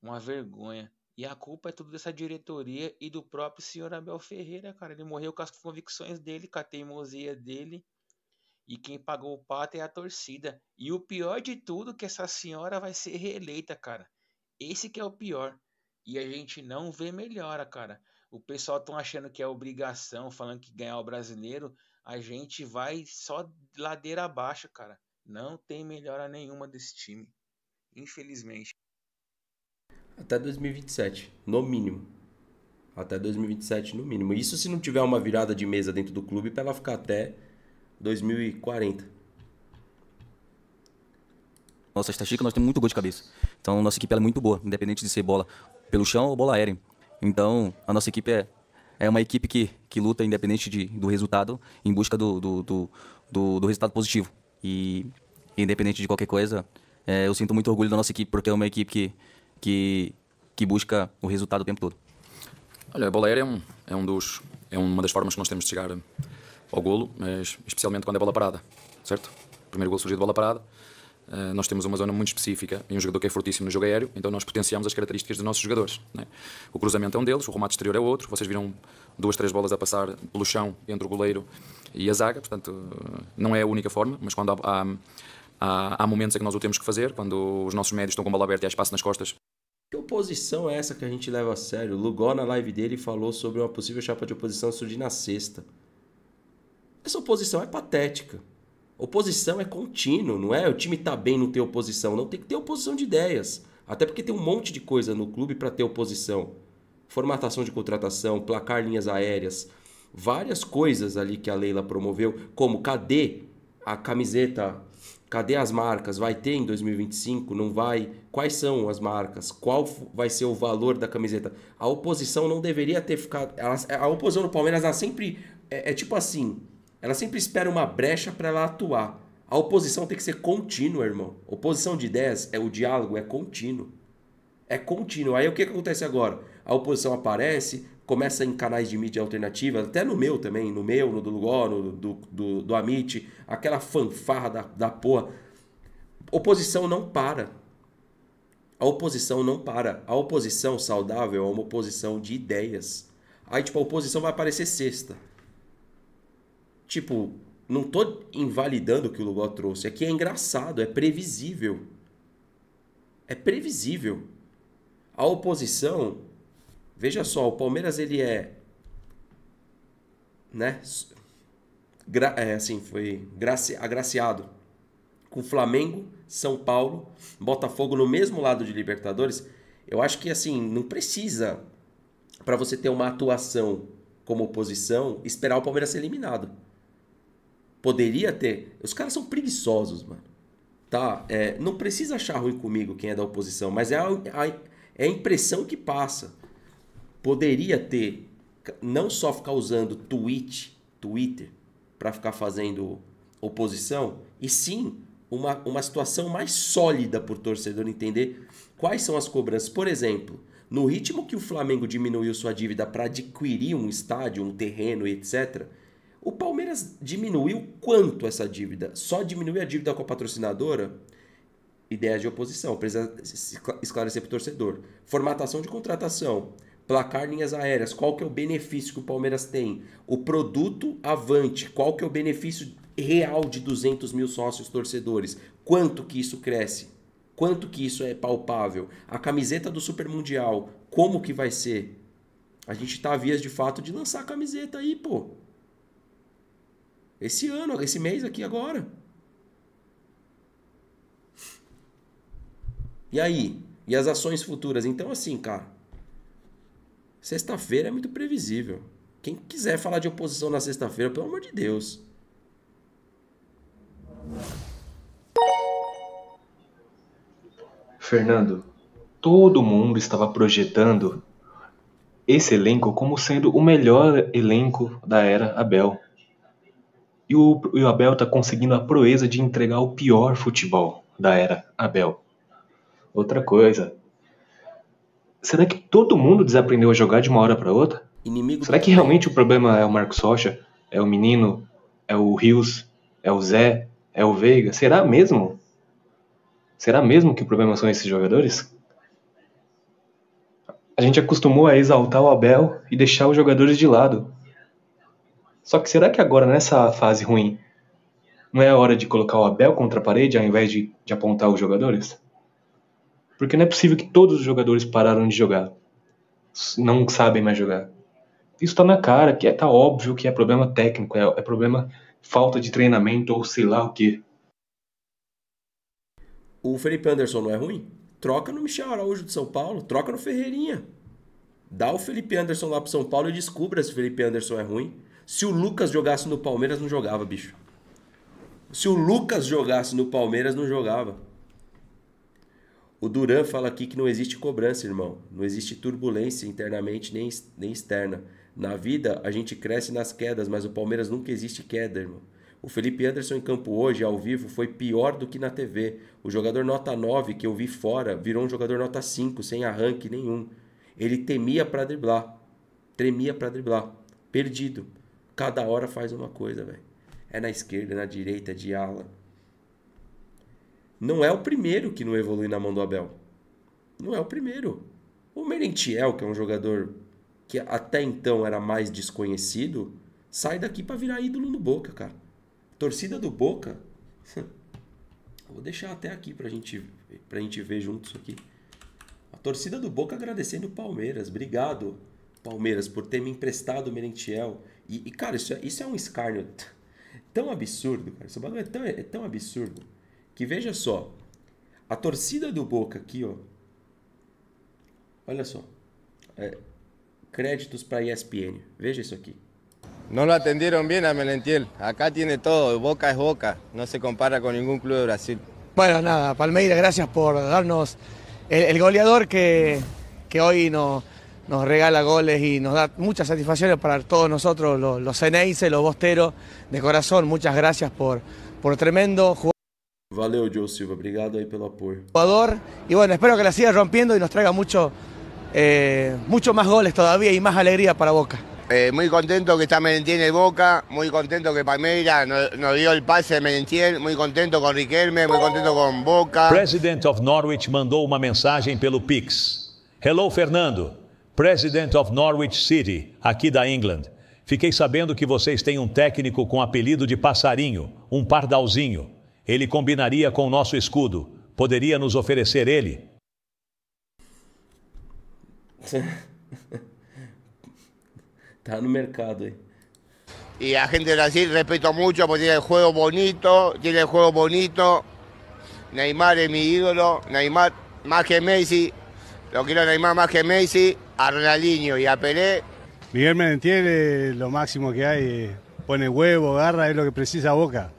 Uma vergonha. E a culpa é tudo dessa diretoria e do próprio senhor Abel Ferreira, cara. Ele morreu com as convicções dele, com a teimosia dele. E quem pagou o pato é a torcida. E o pior de tudo é que essa senhora vai ser reeleita, cara. Esse que é o pior. E a gente não vê melhora, cara. O pessoal estão achando que é obrigação, falando que ganhar o brasileiro a gente vai só ladeira abaixo, cara. Não tem melhora nenhuma desse time. Infelizmente. Até 2027, no mínimo. Até 2027, no mínimo. Isso se não tiver uma virada de mesa dentro do clube para ela ficar até 2040. Nossa estatística, nós temos muito gol de cabeça. Então, nossa equipe é muito boa, independente de ser bola pelo chão ou bola aérea. Então, a nossa equipe é é uma equipe que, que luta independente de, do resultado, em busca do, do, do, do, do resultado positivo. E independente de qualquer coisa, é, eu sinto muito orgulho da nossa equipe, porque é uma equipe que, que, que busca o resultado o tempo todo. Olha, a bola aérea é, um, é, um dos, é uma das formas que nós temos de chegar ao golo, mas especialmente quando é bola parada, certo? O primeiro gol surgiu de bola parada. Eh, nós temos uma zona muito específica e um jogador que é fortíssimo no jogo aéreo, então nós potenciamos as características dos nossos jogadores. Né? O cruzamento é um deles, o remate exterior é outro. Vocês viram duas, três bolas a passar pelo chão entre o goleiro e a zaga, portanto, eh, não é a única forma, mas quando há, há, há momentos em que nós o temos que fazer, quando os nossos médios estão com bola aberta e há espaço nas costas. Que oposição é essa que a gente leva a sério? O na live dele, falou sobre uma possível chapa de oposição surgir na sexta. Essa oposição é patética. Oposição é contínuo, não é? O time tá bem, não ter oposição. Não, tem que ter oposição de ideias. Até porque tem um monte de coisa no clube para ter oposição. Formatação de contratação, placar linhas aéreas, várias coisas ali que a Leila promoveu, como cadê a camiseta? Cadê as marcas? Vai ter em 2025? Não vai? Quais são as marcas? Qual vai ser o valor da camiseta? A oposição não deveria ter ficado. a oposição do Palmeiras ela sempre é, é tipo assim: ela sempre espera uma brecha para ela atuar. A oposição tem que ser contínua, irmão. Oposição de ideias é o diálogo, é contínuo. É contínuo. Aí o que, que acontece agora? A oposição aparece, começa em canais de mídia alternativa, até no meu também, no meu, no do Lugó, no do, do, do Amit, aquela fanfarra da, da porra. Oposição não para. A oposição não para. A oposição saudável é uma oposição de ideias. Aí, tipo, a oposição vai aparecer sexta. Tipo, não tô invalidando o que o Lugol trouxe. É que é engraçado, é previsível. É previsível. A oposição, veja só, o Palmeiras ele é, né, gra, é, assim foi graci, agraciado com Flamengo, São Paulo, Botafogo no mesmo lado de Libertadores. Eu acho que assim não precisa para você ter uma atuação como oposição esperar o Palmeiras ser eliminado poderia ter. Os caras são preguiçosos, mano. Tá? É, não precisa achar ruim comigo quem é da oposição, mas é a, a, é a impressão que passa. Poderia ter, não só ficar usando tweet, Twitter, para ficar fazendo oposição, e sim uma, uma situação mais sólida para o torcedor entender quais são as cobranças. Por exemplo, no ritmo que o Flamengo diminuiu sua dívida para adquirir um estádio, um terreno, etc., o Palmeiras diminuiu quanto essa dívida? Só diminuiu a dívida com a patrocinadora? Ideias de oposição, precisa esclarecer para o torcedor. Formatação de contratação, placar linhas aéreas, qual que é o benefício que o Palmeiras tem? O produto avante, qual que é o benefício real de 200 mil sócios torcedores? Quanto que isso cresce? Quanto que isso é palpável? A camiseta do Super Mundial, como que vai ser? A gente está a vias de fato de lançar a camiseta aí, pô. Esse ano, esse mês aqui agora. E aí? E as ações futuras? Então, assim, cara. Sexta-feira é muito previsível. Quem quiser falar de oposição na sexta-feira, pelo amor de Deus. Fernando, todo mundo estava projetando esse elenco como sendo o melhor elenco da era Abel. E o, e o Abel tá conseguindo a proeza de entregar o pior futebol da era Abel. Outra coisa. Será que todo mundo desaprendeu a jogar de uma hora para outra? Inimigo Será que realmente o problema é o Marcos Rocha? É o menino? É o Rios? É o Zé? É o Veiga? Será mesmo? Será mesmo que o problema são esses jogadores? A gente acostumou a exaltar o Abel e deixar os jogadores de lado. Só que será que agora, nessa fase ruim, não é a hora de colocar o Abel contra a parede ao invés de, de apontar os jogadores? Porque não é possível que todos os jogadores pararam de jogar. Não sabem mais jogar. Isso tá na cara, que é, tá óbvio que é problema técnico, é, é problema falta de treinamento ou sei lá o quê. O Felipe Anderson não é ruim? Troca no Michel Araújo de São Paulo, troca no Ferreirinha. Dá o Felipe Anderson lá pro São Paulo e descubra se o Felipe Anderson é ruim. Se o Lucas jogasse no Palmeiras, não jogava, bicho. Se o Lucas jogasse no Palmeiras, não jogava. O Duran fala aqui que não existe cobrança, irmão. Não existe turbulência internamente nem, nem externa. Na vida, a gente cresce nas quedas, mas o Palmeiras nunca existe queda, irmão. O Felipe Anderson em campo hoje, ao vivo, foi pior do que na TV. O jogador nota 9 que eu vi fora virou um jogador nota 5, sem arranque nenhum. Ele temia para driblar. Tremia para driblar. Perdido. Cada hora faz uma coisa, velho. É na esquerda, é na direita, é de ala. Não é o primeiro que não evolui na mão do Abel. Não é o primeiro. O Merentiel, que é um jogador que até então era mais desconhecido, sai daqui para virar ídolo no Boca, cara. Torcida do Boca. *laughs* Vou deixar até aqui pra gente, pra gente ver junto isso aqui. A torcida do Boca agradecendo o Palmeiras. Obrigado, Palmeiras, por ter me emprestado o Merentiel. E, e cara, isso é, isso é um escárnio tão absurdo, cara. Esse bagulho é tão, é tão absurdo. Que veja só. A torcida do Boca aqui, ó. Olha só. É, créditos para ESPN. Veja isso aqui. Não lo atendieron bien a Melentiel. Acá tiene todo. Boca es Boca. No se compara con ningún club de Brasil. Bueno, nada. Palmeiras, gracias por darnos el, el goleador que, que hoy nos nos regala goles y nos da muchas satisfacciones para todos nosotros, los, los Ceneice, los Bosteros. De corazón, muchas gracias por, por tremendo jugador. Valeu, Joe Silva, obrigado por pelo apoyo. Jugador, y bueno, espero que la siga rompiendo y nos traiga mucho, eh, más goles todavía y más alegría para Boca. Eh, muy contento que está Merentiel en Boca, muy contento que Palmeira nos, dio el pase de Merentiel, muy contento con Riquelme, muy contento con Boca. President of Norwich mandó una mensaje pelo Pix. Hello, Fernando. President of Norwich City, aqui da England. Fiquei sabendo que vocês têm um técnico com apelido de passarinho, um pardalzinho. Ele combinaria com o nosso escudo. Poderia nos oferecer ele? *laughs* tá no mercado aí. E a gente de Brasil respeita muito, porque tem jogo bonito, tem jogo bonito. Neymar é meu ídolo, Neymar mais que Messi, Eu quero Neymar mais que Messi a Ronaldinho y a Pelé. Miguel Merentiel é lo máximo que hay, Põe pone huevo, garra, es lo que precisa a Boca.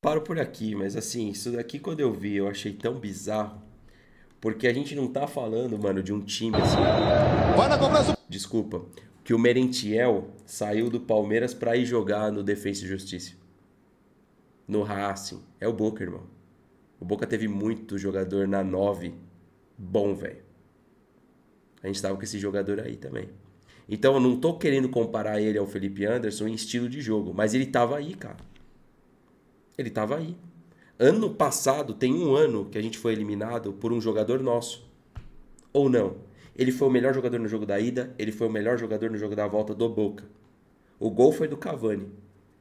Paro por aqui, mas assim, isso daqui quando eu vi, eu achei tão bizarro. Porque a gente não tá falando, mano, de um time assim. Desculpa. Que o Merentiel saiu do Palmeiras para ir jogar no Defesa e Justiça. No Racing. É o Boca, irmão. O Boca teve muito jogador na 9. Bom, velho a gente estava com esse jogador aí também. Então eu não estou querendo comparar ele ao Felipe Anderson em estilo de jogo, mas ele estava aí, cara. Ele estava aí. Ano passado, tem um ano que a gente foi eliminado por um jogador nosso. Ou não? Ele foi o melhor jogador no jogo da ida, ele foi o melhor jogador no jogo da volta do Boca. O gol foi do Cavani,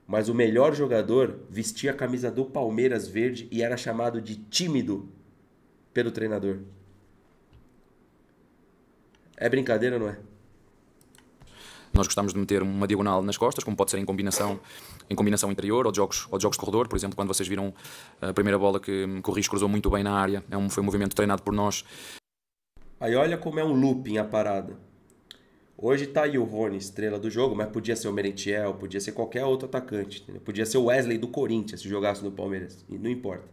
mas o melhor jogador vestia a camisa do Palmeiras verde e era chamado de tímido pelo treinador. É brincadeira, não é? Nós gostamos de meter uma diagonal nas costas, como pode ser em combinação, em combinação interior ou de, jogos, ou de jogos de corredor. Por exemplo, quando vocês viram a primeira bola que, que o Riz cruzou muito bem na área, é um, foi um movimento treinado por nós. Aí olha como é um looping a parada. Hoje tá aí o Rony, estrela do jogo, mas podia ser o Merentiel, podia ser qualquer outro atacante. Entendeu? Podia ser o Wesley do Corinthians se jogasse no Palmeiras. e Não importa.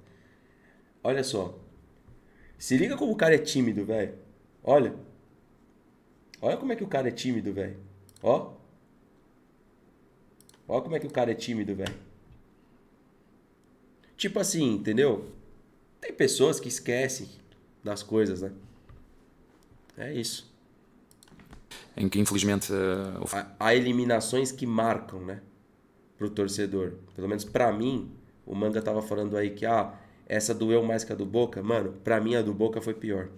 Olha só. Se liga como o cara é tímido, velho. Olha. Olha como é que o cara é tímido, velho. Ó. Olha como é que o cara é tímido, velho. Tipo assim, entendeu? Tem pessoas que esquecem das coisas, né? É isso. Em que, infelizmente. Uh... Há, há eliminações que marcam, né? Pro torcedor. Pelo menos para mim, o Manga tava falando aí que, ah, essa doeu mais que a do Boca. Mano, pra mim a do Boca foi pior.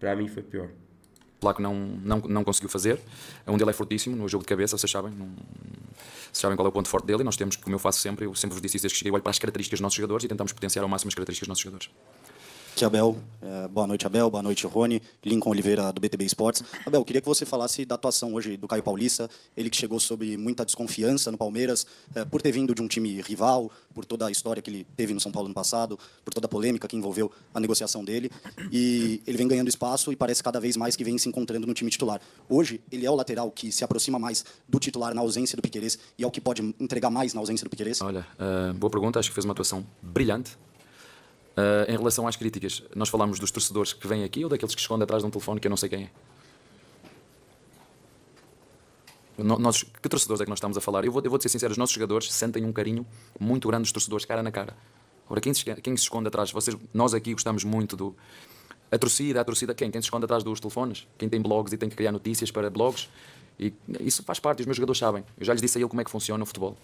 Pra mim foi pior. Polaco não, não, não conseguiu fazer, onde ele é fortíssimo no jogo de cabeça, vocês sabem, não, vocês sabem qual é o ponto forte dele e nós temos que, como eu faço sempre, eu sempre vos disse isso desde que cheguei, olho para as características dos nossos jogadores e tentamos potenciar ao máximo as características dos nossos jogadores. Aqui, Abel. É, boa noite, Abel. Boa noite, Rony. Lincoln Oliveira, do BTB Esportes. Abel, queria que você falasse da atuação hoje do Caio Paulista. Ele que chegou sob muita desconfiança no Palmeiras, é, por ter vindo de um time rival, por toda a história que ele teve no São Paulo no passado, por toda a polêmica que envolveu a negociação dele. E ele vem ganhando espaço e parece cada vez mais que vem se encontrando no time titular. Hoje, ele é o lateral que se aproxima mais do titular na ausência do Piquerez e é o que pode entregar mais na ausência do Piquerez? Olha, uh, boa pergunta. Acho que fez uma atuação brilhante Uh, em relação às críticas, nós falamos dos torcedores que vêm aqui ou daqueles que escondem atrás de um telefone que eu não sei quem é? nós, que torcedores é que nós estamos a falar? Eu vou, eu vou ser sincero, os nossos jogadores sentem um carinho muito grande dos torcedores, cara na cara. Ora, quem se, quem se esconde atrás? Vocês, nós aqui gostamos muito do. A torcida, a torcida, quem? Quem se esconde atrás dos telefones? Quem tem blogs e tem que criar notícias para blogs? E isso faz parte, os meus jogadores sabem. Eu já lhes disse a ele como é que funciona o futebol.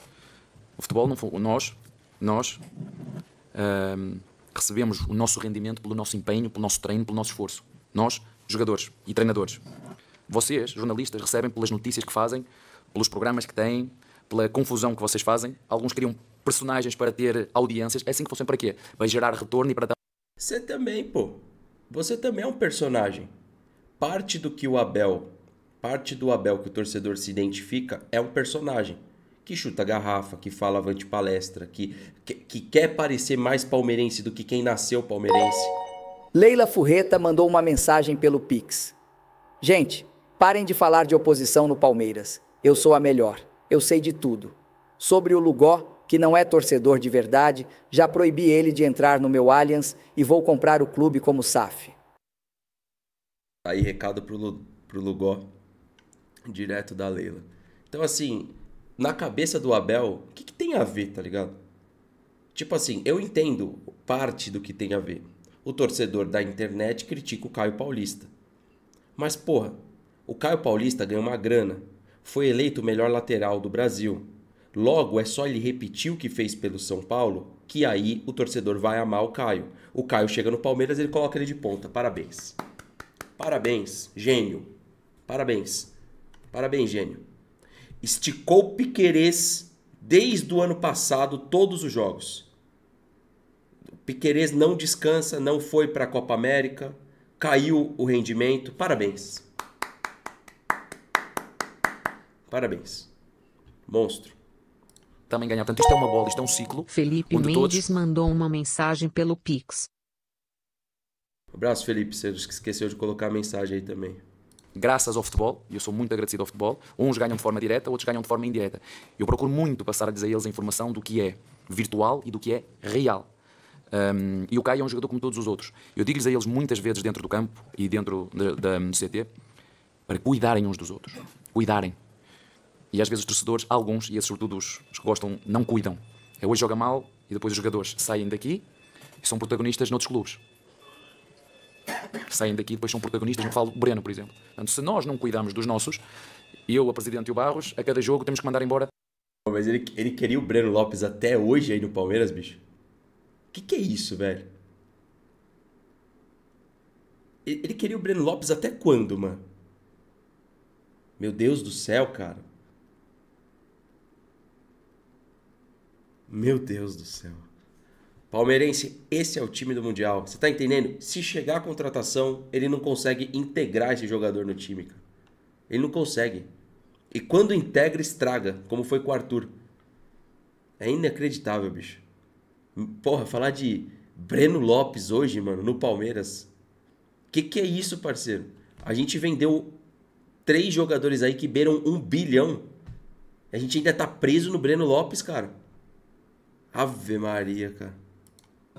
O futebol, não, nós, nós. Ah, recebemos o nosso rendimento pelo nosso empenho, pelo nosso treino, pelo nosso esforço. Nós, jogadores e treinadores. Vocês, jornalistas, recebem pelas notícias que fazem, pelos programas que têm, pela confusão que vocês fazem. Alguns criam personagens para ter audiências. É assim que funciona para quê? Para gerar retorno e para. Você também, pô. Você também é um personagem. Parte do que o Abel, parte do Abel que o torcedor se identifica é um personagem que chuta garrafa, que fala avante palestra, que, que, que quer parecer mais palmeirense do que quem nasceu palmeirense. Leila Furreta mandou uma mensagem pelo Pix. Gente, parem de falar de oposição no Palmeiras. Eu sou a melhor. Eu sei de tudo. Sobre o Lugó, que não é torcedor de verdade, já proibi ele de entrar no meu Allianz e vou comprar o clube como SAF. Aí recado pro, pro Lugó, direto da Leila. Então assim, na cabeça do Abel, o que, que tem a ver, tá ligado? Tipo assim, eu entendo parte do que tem a ver. O torcedor da internet critica o Caio Paulista. Mas, porra, o Caio Paulista ganhou uma grana. Foi eleito o melhor lateral do Brasil. Logo, é só ele repetir o que fez pelo São Paulo, que aí o torcedor vai amar o Caio. O Caio chega no Palmeiras ele coloca ele de ponta. Parabéns. Parabéns, gênio. Parabéns. Parabéns, gênio esticou Piquerez desde o ano passado todos os jogos. Piquerez não descansa, não foi para a Copa América, caiu o rendimento. Parabéns. Parabéns. Monstro. Também ganhar tanto. Isto é uma bola, isto é um ciclo. Felipe Mendes todos... mandou uma mensagem pelo Pix. Um abraço, Felipe. Você esqueceu de colocar a mensagem aí também graças ao futebol, e eu sou muito agradecido ao futebol, uns ganham de forma direta, outros ganham de forma indireta. Eu procuro muito passar a dizer a eles a informação do que é virtual e do que é real. Um, e o Caio é um jogador como todos os outros. Eu digo-lhes a eles muitas vezes dentro do campo e dentro de, de, CT para cuidarem uns dos outros. Cuidarem. E às vezes os torcedores, alguns, e esses sobretudo os, os que gostam, não cuidam. É hoje joga mal e depois os jogadores saem daqui e são protagonistas noutros clubes saem daqui e depois são protagonistas. Não falo Breno, por exemplo. Portanto, se nós não cuidamos dos nossos, eu, a Presidente e o Barros, a cada jogo temos que mandar embora. Mas ele, ele queria o Breno Lopes até hoje aí no Palmeiras, bicho? O que, que é isso, velho? Ele queria o Breno Lopes até quando, mano? Meu Deus do céu, cara. Meu Deus do céu. Palmeirense, esse é o time do Mundial. Você tá entendendo? Se chegar a contratação, ele não consegue integrar esse jogador no time, cara. Ele não consegue. E quando integra, estraga, como foi com o Arthur. É inacreditável, bicho. Porra, falar de Breno Lopes hoje, mano, no Palmeiras. Que que é isso, parceiro? A gente vendeu três jogadores aí que beiram um bilhão. A gente ainda tá preso no Breno Lopes, cara. Ave Maria, cara.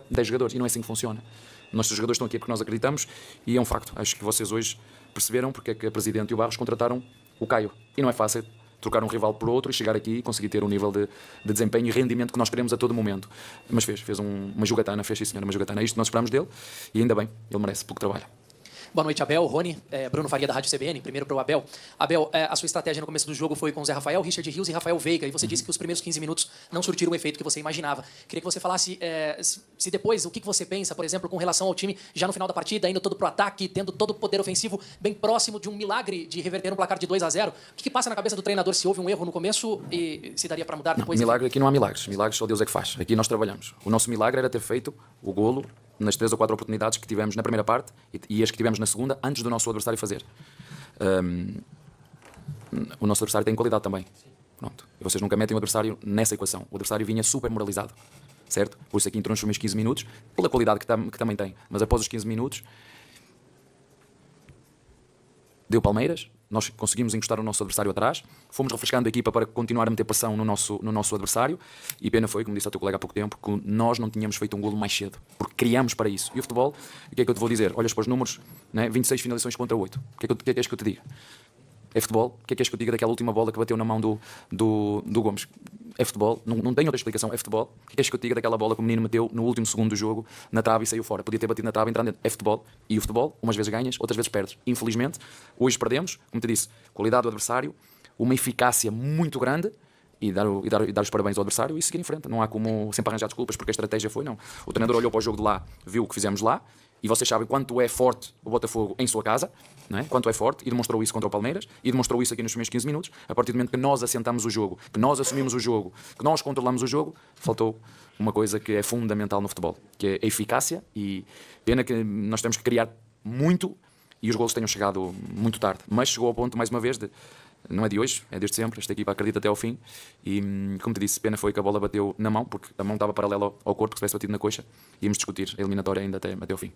10 jogadores. E não é assim que funciona. Nossos jogadores estão aqui é porque nós acreditamos e é um facto. Acho que vocês hoje perceberam porque é que a Presidente e o Barros contrataram o Caio. E não é fácil trocar um rival por outro e chegar aqui e conseguir ter o um nível de, de, desempenho e rendimento que nós queremos a todo momento. Mas fez, fez um, uma jogatana, fez sim senhora, uma jogatana. É isto que nós esperamos dele e ainda bem, ele merece pouco trabalho. trabalha. Boa noite, Abel, Rony, é, Bruno Faria da Rádio CBN. Primeiro para o Abel. Abel, é, a sua estratégia no começo do jogo foi com Zé Rafael, Richard Rios e Rafael Veiga. E você uhum. disse que os primeiros 15 minutos não surtiram o efeito que você imaginava. Queria que você falasse é, se, depois o que você pensa, por exemplo, com relação ao time já no final da partida, indo todo pro ataque, tendo todo o poder ofensivo bem próximo de um milagre de reverter um placar de 2 a 0 O que, que passa na cabeça do treinador se houve um erro no começo e se daria para mudar depois? Não, milagre aqui é não há milagres. Milagres só Deus é que faz. Aqui nós trabalhamos. O nosso milagre era ter feito o golo nas três ou quatro oportunidades que tivemos na primeira parte e, as que tivemos na segunda, antes do nosso adversário fazer. Um, o nosso adversário tem qualidade também. Pronto. E vocês nunca metem o adversário nessa equação. O adversário vinha super moralizado, certo? Por isso aqui entrou nos primeiros 15 minutos, pela qualidade que, tam, que também tem. Mas após os 15 minutos, deu Palmeiras, nós conseguimos encostar o nosso adversário atrás, fomos refrescando a equipa para continuar a meter pressão no nosso, no nosso adversário e pena foi, como disse o teu colega há pouco tempo, que nós não tínhamos feito um golo mais cedo, porque criámos para isso. E o futebol, o que é que eu te vou dizer? Olhas para os números, né? 26 finalizações contra 8. O que é que, eu, que, é que eu te digo? é futebol. O que é que és que eu diga daquela última bola que bateu na mão do, do, do Gomes? É futebol, não, não tem outra explicação, é futebol. O que é que és que eu diga daquela bola que o menino meteu no último segundo do jogo, na trave e saiu fora? Podia ter batido na trave e dentro. É futebol. E o futebol, umas vezes ganhas, outras vezes perdes. Infelizmente, hoje perdemos, como te disse, qualidade do adversário, uma eficácia muito grande e dar, e, dar, e dar os parabéns ao adversário e seguir em frente. Não há como sempre arranjar desculpas porque a estratégia foi, não. O treinador olhou para o jogo de lá, viu o que fizemos lá e vocês sabem quanto é forte o Botafogo em sua casa, não é? quanto é forte, e demonstrou isso contra o Palmeiras, e demonstrou isso aqui nos primeiros 15 minutos. A partir do momento que nós assentamos o jogo, que nós assumimos o jogo, que nós controlamos o jogo, faltou uma coisa que é fundamental no futebol, que é a eficácia. E pena que nós temos que criar muito e os golos tenham chegado muito tarde. Mas chegou ao ponto, mais uma vez, de não é de hoje, é desde sempre. Esta equipa acredita até ao fim. E hum, como te disse, pena foi que a bola bateu na mão, porque a mão estava paralela ao corpo, que se tivesse batido na coxa. Íamos discutir a eliminatória ainda até, até o fim.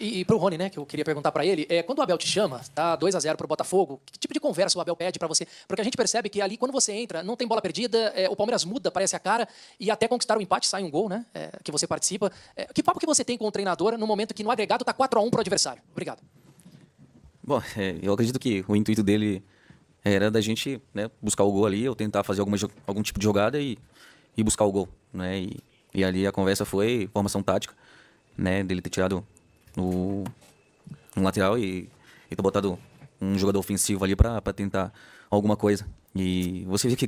E, e para o Rony, né, que eu queria perguntar para ele, é, quando o Abel te chama, tá 2 a 0 para o Botafogo, que tipo de conversa o Abel pede para você? Porque a gente percebe que ali, quando você entra, não tem bola perdida, é, o Palmeiras muda, parece a cara, e até conquistar o empate sai um gol, né, é, que você participa. É, que papo que você tem com o treinador no momento que no agregado está 4 a 1 para o adversário? Obrigado. Bom, é, eu acredito que o intuito dele era da gente né, buscar o gol ali, ou tentar fazer alguma, algum tipo de jogada e, e buscar o gol, né? E, e ali a conversa foi formação tática, né? Dele ter tirado o, um lateral e, e ter botado um jogador ofensivo ali para tentar alguma coisa. E você vê que,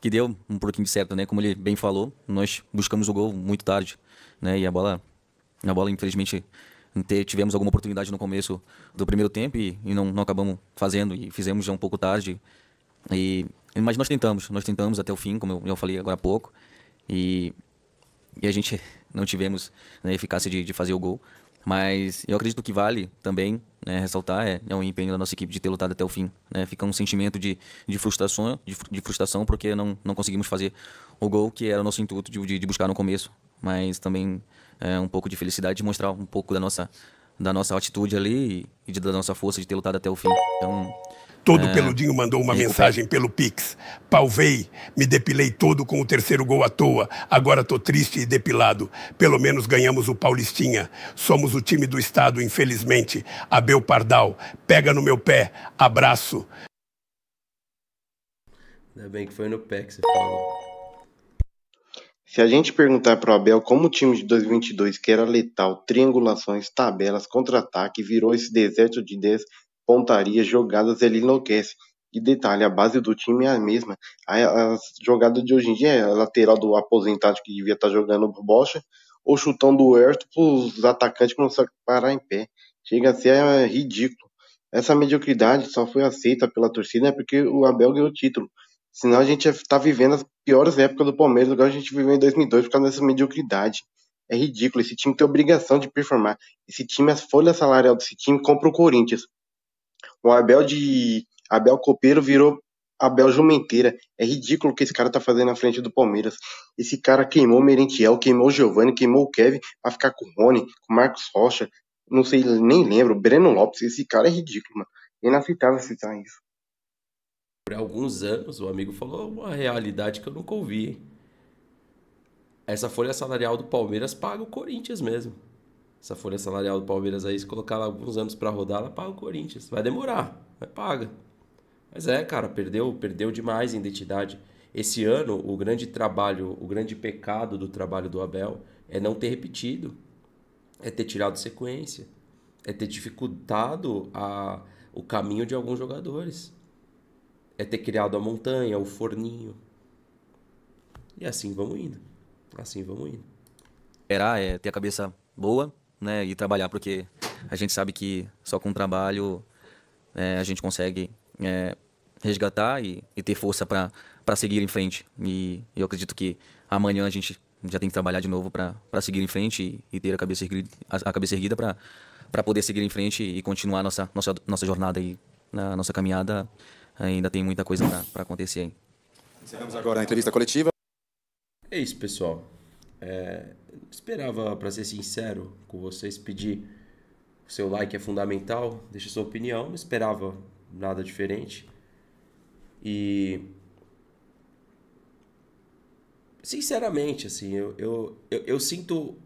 que deu um pouquinho de certo, né? Como ele bem falou, nós buscamos o gol muito tarde, né? E a bola, a bola infelizmente tivemos alguma oportunidade no começo do primeiro tempo e, e não, não, acabamos fazendo e fizemos já um pouco tarde. E, mas nós tentamos, nós tentamos até o fim, como eu, eu falei agora há pouco. E, e a gente *laughs* não tivemos né, eficácia de, de, fazer o gol. Mas eu acredito que vale também né, ressaltar é, é empenho da nossa equipe de ter lutado até o fim. Né? Fica um sentimento de, de frustração, de, de, frustração porque não, não conseguimos fazer o gol que era o nosso intuito de, de buscar no começo mas também é, um pouco de felicidade de mostrar um pouco da nossa, da nossa atitude ali e, de, da nossa força de ter lutado até o fim. Então, Todo é... peludinho mandou uma mensagem pelo Pix. Palvei, me depilei todo com o terceiro gol à toa. Agora tô triste e depilado. Pelo menos ganhamos o Paulistinha. Somos o time do estado, infelizmente. Abel Pardal, pega no meu pé. Abraço. Ainda bem que foi no pé que você falou. Se a gente perguntar para o Abel como o time de 2022, que era letal, triangulações, tabelas, contra-ataque, virou esse deserto de 10 pontarias, jogadas, ele enlouquece. E detalhe, a base do time é a mesma. A, a jogada de hoje em dia é a lateral do aposentado que devia estar tá jogando bocha, ou chutão do Erto para os atacantes começar a parar em pé. Chega a ser é, ridículo. Essa mediocridade só foi aceita pela torcida é porque o Abel ganhou o título. Senão a gente ia estar tá vivendo as piores épocas do Palmeiras, igual a gente viveu em 2002 por causa dessa mediocridade. É ridículo. Esse time tem obrigação de performar. Esse time, as folhas salarial desse time compra o Corinthians. O Abel de. Abel Copeiro virou Abel Jumenteira. É ridículo o que esse cara tá fazendo na frente do Palmeiras. Esse cara queimou o Merentiel, queimou o Giovanni, queimou o Kevin pra ficar com o Rony, com o Marcos Rocha. Não sei, nem lembro. Breno Lopes. Esse cara é ridículo, mano. É inaceitável citar isso por alguns anos, o amigo falou uma realidade que eu nunca ouvi. Essa folha salarial do Palmeiras paga o Corinthians mesmo. Essa folha salarial do Palmeiras aí, se colocar lá alguns anos para rodar, ela paga o Corinthians. Vai demorar, mas paga. Mas é, cara, perdeu, perdeu demais a identidade. Esse ano, o grande trabalho, o grande pecado do trabalho do Abel é não ter repetido, é ter tirado sequência, é ter dificultado a, o caminho de alguns jogadores é ter criado a montanha, o forninho. E assim vamos indo. Assim vamos indo. Era é, ter a cabeça boa, né? E trabalhar, porque a gente sabe que só com o trabalho é, a gente consegue é, resgatar e, e, ter força para seguir em frente. E eu acredito que amanhã a gente já tem que trabalhar de novo para seguir em frente e, e, ter a cabeça erguida, a, cabeça erguida para poder seguir em frente e continuar nossa, nossa, nossa jornada e na nossa caminhada ainda tem muita coisa para acontecer aí. Encerramos agora a entrevista coletiva. É isso, pessoal. É, esperava, para ser sincero com vocês, pedir o seu like é fundamental, deixa sua opinião, não esperava nada diferente. E sinceramente, assim, eu, eu, eu, eu sinto.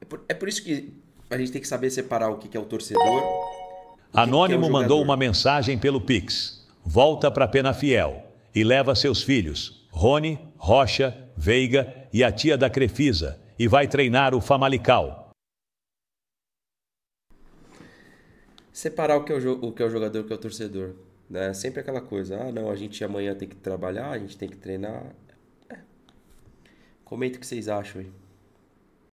É por, é por, isso que a gente tem que saber separar o que, que é o torcedor Anônimo mandou uma mensagem pelo Pix. Volta para Penafiel e leva seus filhos, Rony, Rocha, Veiga e a tia da Crefisa, e vai treinar o Famalical. Separar o que é o, o, que é o jogador e o que é o torcedor. Né? Sempre aquela coisa, ah não, a gente amanhã tem que trabalhar, a gente tem que treinar. É. Comenta o que vocês acham aí.